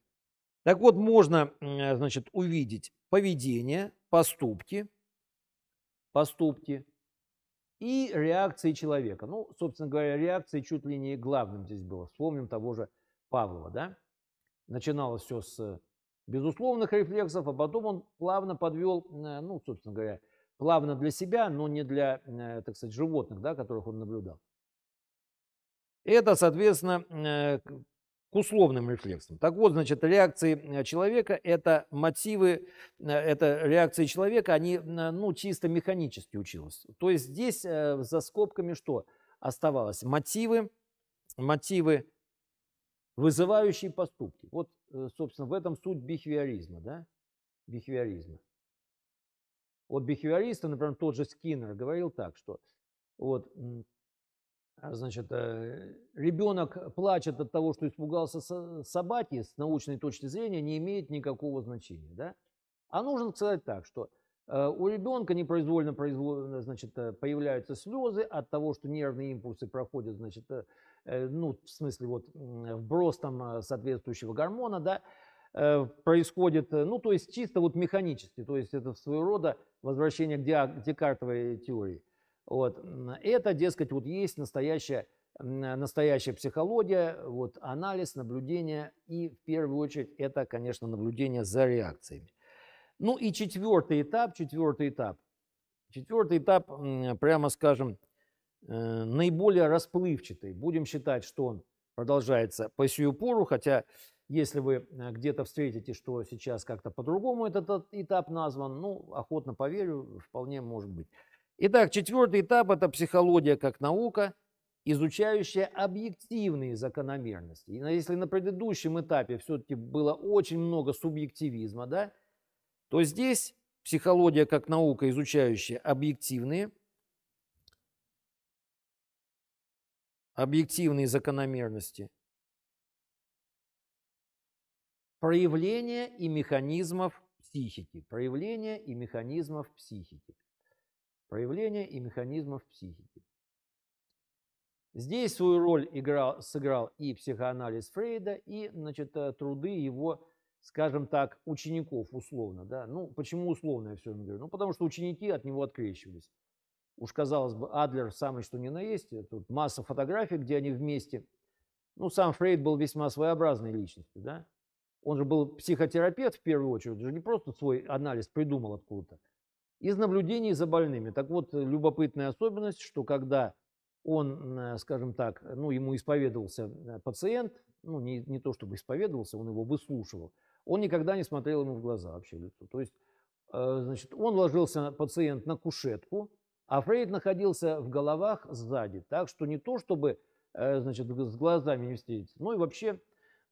Так вот, можно э, значит, увидеть поведение, поступки, поступки и реакции человека. Ну, собственно говоря, реакции чуть ли не главным здесь было. Вспомним того же Павлова, да? Начиналось все с безусловных рефлексов, а потом он плавно подвел, э, ну, собственно говоря, плавно для себя, но не для, э, так сказать, животных, да, которых он наблюдал. Это, соответственно, э, к условным рефлексам. Так вот, значит, реакции человека – это мотивы, это реакции человека, они, ну, чисто механически учились. То есть здесь за скобками что оставалось? Мотивы, мотивы вызывающие поступки. Вот, э, собственно, в этом суть бихевиоризма, да? Бихевиоризма. Вот бихевиориста, например, тот же Скиннер говорил так, что вот, а, значит, э, ребенок плачет от того, что испугался собаки, с научной точки зрения не имеет никакого значения, да? А нужно сказать так, что э, у ребенка непроизвольно, произвольно, значит, появляются слезы от того, что нервные импульсы проходят, значит, Э, ну, в смысле, вот вброс там э, соответствующего гормона, да, э, происходит, ну, то есть чисто вот механически, то есть это своего рода возвращение к Декартовой теории. Вот. Это, дескать, вот есть настоящая, настоящая психология, вот анализ, наблюдение, и в первую очередь это, конечно, наблюдение за реакциями. Ну и четвертый этап, четвертый этап. Четвертый этап, прямо скажем, Э, наиболее расплывчатый. Будем считать, что он продолжается по сию пору, хотя если вы э, где-то встретите, что сейчас как-то по-другому этот этап назван, ну, охотно поверю, вполне может быть. Итак, четвертый этап – это психология как наука, изучающая объективные закономерности. И если на предыдущем этапе все-таки было очень много субъективизма, да, то здесь психология как наука, изучающая объективные объективные закономерности, проявления и механизмов психики. Проявления и механизмов психики. Проявления и механизмов психики. Здесь свою роль играл, сыграл и психоанализ Фрейда, и значит, э, труды его, скажем так, учеников условно. Да? Ну, почему условно я все время говорю? Ну, потому что ученики от него открещивались. Уж казалось бы, Адлер самый что ни на есть. Э, тут масса фотографий, где они вместе. Ну, сам Фрейд был весьма своеобразной личностью, да? Он же был психотерапевт в первую очередь, же не просто свой анализ придумал откуда-то. Из наблюдений за больными. Так вот, э, любопытная особенность, что когда он, э, скажем так, ну, ему исповедовался пациент, ну, не, не то чтобы исповедовался, он его выслушивал, он никогда не смотрел ему в глаза вообще в лицо. То есть, значит, он ложился, пациент, на кушетку, а Фрейд находился в головах сзади, так что не то, чтобы э, значит, с глазами не встретиться, но и вообще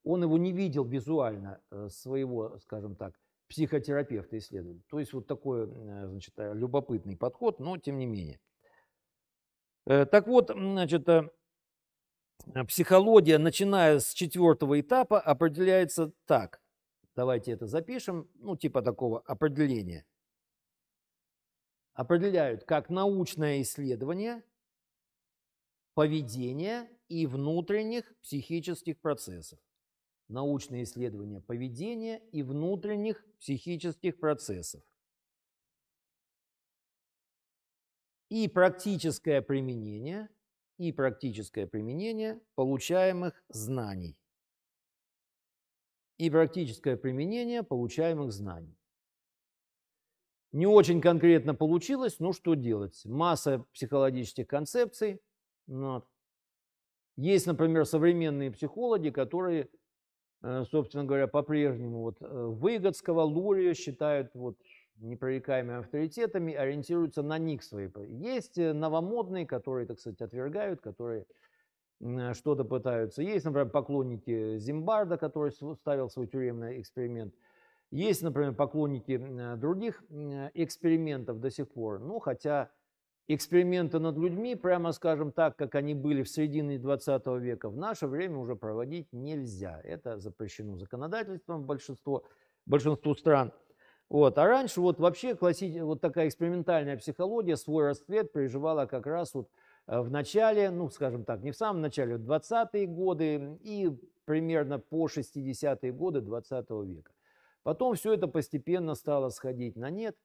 он его не видел визуально э, своего, скажем так, психотерапевта исследования. То есть вот такой, э, значит, любопытный подход, но тем не менее. Так вот, значит, психология, начиная с четвертого этапа, определяется так. Давайте это запишем, ну, типа такого определения – определяют как научное исследование поведения и внутренних психических процессов. Научное исследование поведения и внутренних психических процессов. И практическое применение, и практическое применение получаемых знаний. И практическое применение получаемых знаний. Не очень конкретно получилось, но что делать? Масса психологических концепций. Ну, вот. Есть, например, современные психологи, которые, э, собственно говоря, по-прежнему вот э, Выгодского, Лурия считают вот непререкаемыми авторитетами, ориентируются на них свои. Есть э, новомодные, которые, так сказать, отвергают, которые что-то пытаются. Есть, например, поклонники Зимбарда, который ставил свой тюремный эксперимент – есть, например, поклонники других экспериментов до сих пор, ну, хотя эксперименты над людьми, прямо скажем так, как они были в середине 20 века, в наше время уже проводить нельзя. Это запрещено законодательством большинство, большинству стран. Вот. А раньше вот вообще класси... вот такая экспериментальная психология свой расцвет переживала как раз вот э, в начале, ну, скажем так, не в самом начале, в 20-е годы и примерно по 60-е годы 20 века. Потом все это постепенно стало сходить на нет,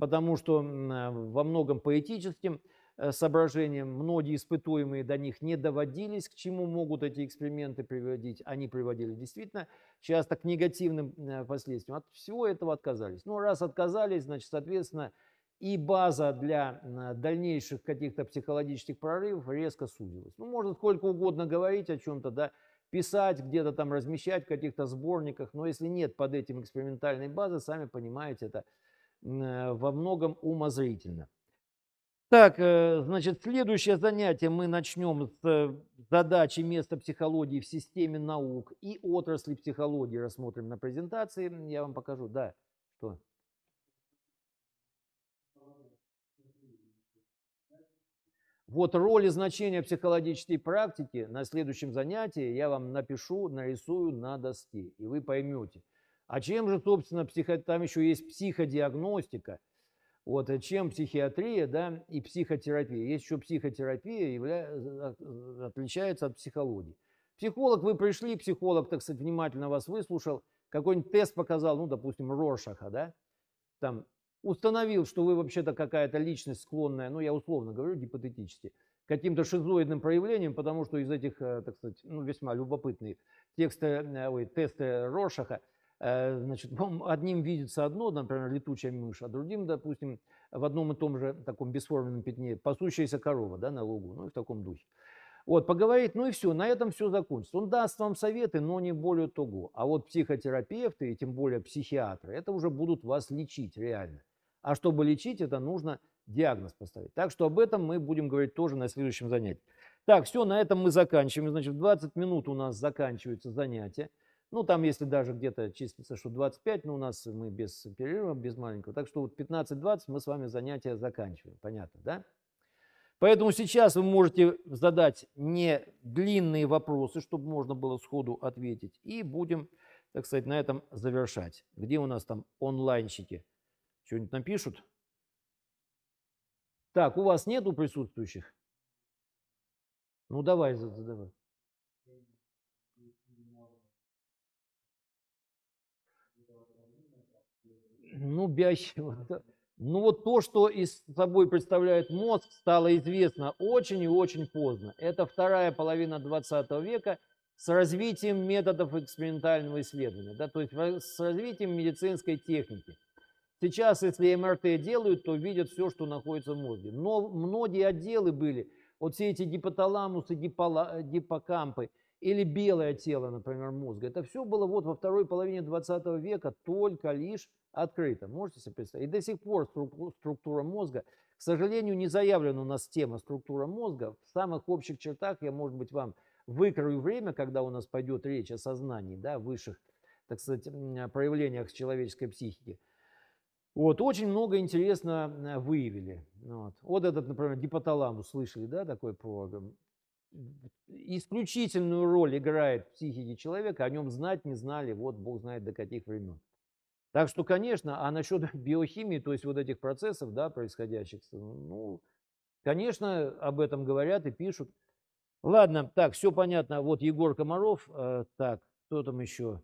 потому что э, во многом поэтическим э, соображениям многие испытуемые до них не доводились, к чему могут эти эксперименты приводить. Они приводили действительно часто к негативным э, последствиям. От всего этого отказались. Но ну, раз отказались, значит, соответственно, и база для дальнейших каких-то психологических прорывов резко сузилась. Ну, можно сколько угодно говорить о чем-то, да, писать где-то там, размещать в каких-то сборниках. Но если нет под этим экспериментальной базы, сами понимаете, это э, во многом умозрительно. Так, э, значит, следующее занятие мы начнем с э, задачи места психологии в системе наук и отрасли психологии рассмотрим на презентации. Я вам покажу, да, что? Вот роль и значение психологической практики на следующем занятии я вам напишу, нарисую на доске, и вы поймете. А чем же, собственно, психо... там еще есть психодиагностика, вот, э, чем психиатрия да, и психотерапия. Есть еще психотерапия, явля... Э, отличается от психологии. Психолог, вы пришли, психолог, так сказать, внимательно вас выслушал, какой-нибудь тест показал, ну, допустим, Роршаха, да, там установил, что вы вообще-то какая-то личность склонная, ну я условно говорю, гипотетически, каким-то шизоидным проявлением, потому что из этих, э, так сказать, ну, весьма любопытные тексты, э, ой, тесты Рошаха, э, значит, одним видится одно, например, летучая мышь, а другим, допустим, в одном и том же таком бесформенном пятне пасущаяся корова да, на лугу, ну и в таком духе. Вот, поговорить, ну и все, на этом все закончится. Он даст вам советы, но не более того. А вот психотерапевты и тем более психиатры, это уже будут вас лечить реально. А чтобы лечить это, нужно диагноз поставить. Так что об этом мы будем говорить тоже на следующем занятии. Так, все, на этом мы заканчиваем. Значит, в 20 минут у нас заканчивается занятие. Ну, там, если даже где-то числится, что 25, но ну, у нас мы без перерыва, без маленького. Так что вот 15-20 мы с вами занятия заканчиваем. Понятно, да? Поэтому сейчас вы можете задать не длинные вопросы, чтобы можно было сходу ответить. И будем, так сказать, на этом завершать. Где у нас там онлайнщики? Что-нибудь напишут? Так, у вас нету присутствующих? Ну, давай, задавай. Ну, биохимия. Ну, вот то, что из собой представляет мозг, стало известно очень и очень поздно. Это вторая половина 20 века с развитием методов экспериментального исследования, да, то есть э, с развитием медицинской техники. Сейчас, если МРТ делают, то видят все, что находится в мозге. Но многие отделы были, вот все эти гипоталамусы, гипола, э, гипокампы или белое тело, например, мозга. Это все было вот во второй половине 20 века только лишь открыто. Можете себе представить? И до сих пор структура мозга, к сожалению, не заявлена у нас тема структура мозга. В самых общих чертах я, может быть, вам выкрою время, когда у нас пойдет речь о сознании, да, высших, так сказать, проявлениях человеческой психики. Вот, очень много интересно э, выявили. Вот, вот этот, например, гипоталамус, слышали, да, такой про исключительную роль играет в психике человека, о нем знать не знали, вот бог знает до каких времен. Так что, конечно, а насчет биохимии, то есть вот этих процессов, да, происходящих, ну, конечно, об этом говорят и пишут. Ладно, так, все понятно. Вот Егор Комаров, э, так, кто там еще?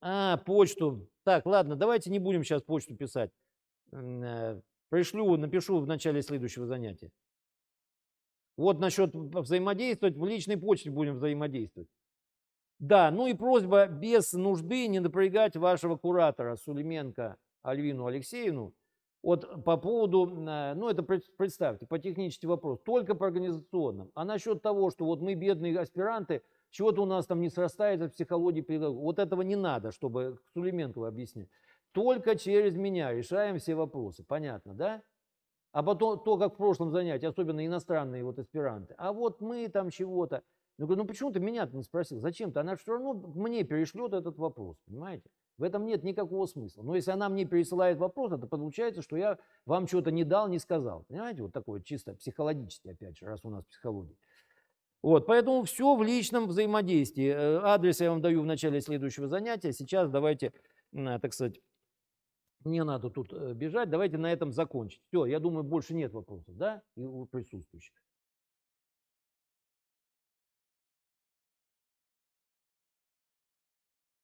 А, почту. Так, ладно, давайте не будем сейчас почту писать. Э, пришлю, напишу в начале следующего занятия. Вот насчет взаимодействовать, в личной почте будем взаимодействовать. Да, ну и просьба без нужды не напрягать вашего куратора Сулименко Альвину Алексеевну. Вот по поводу, э, ну это представьте, по технический вопрос, только по организационным. А насчет того, что вот мы бедные аспиранты – чего-то у нас там не срастается в психологии педагогов. Вот этого не надо, чтобы Сулименкова объяснить. Только через меня решаем все вопросы. Понятно, да? А потом то, как в прошлом занятии, особенно иностранные вот аспиранты. А вот мы там чего-то. Ну, говорю, ну почему ты меня-то не спросил? Зачем ты? Она все равно мне перешлет этот вопрос, понимаете? В этом нет никакого смысла. Но если она мне пересылает вопрос, это получается, что я вам что-то не дал, не сказал. Понимаете, вот такое чисто психологически, опять же, раз у нас психология. Вот, поэтому все в личном взаимодействии. Э, адрес я вам даю в начале следующего занятия. Сейчас давайте, э, так сказать, не надо тут э, бежать. Давайте на этом закончить. Все, я думаю, больше нет вопросов, да, у присутствующих.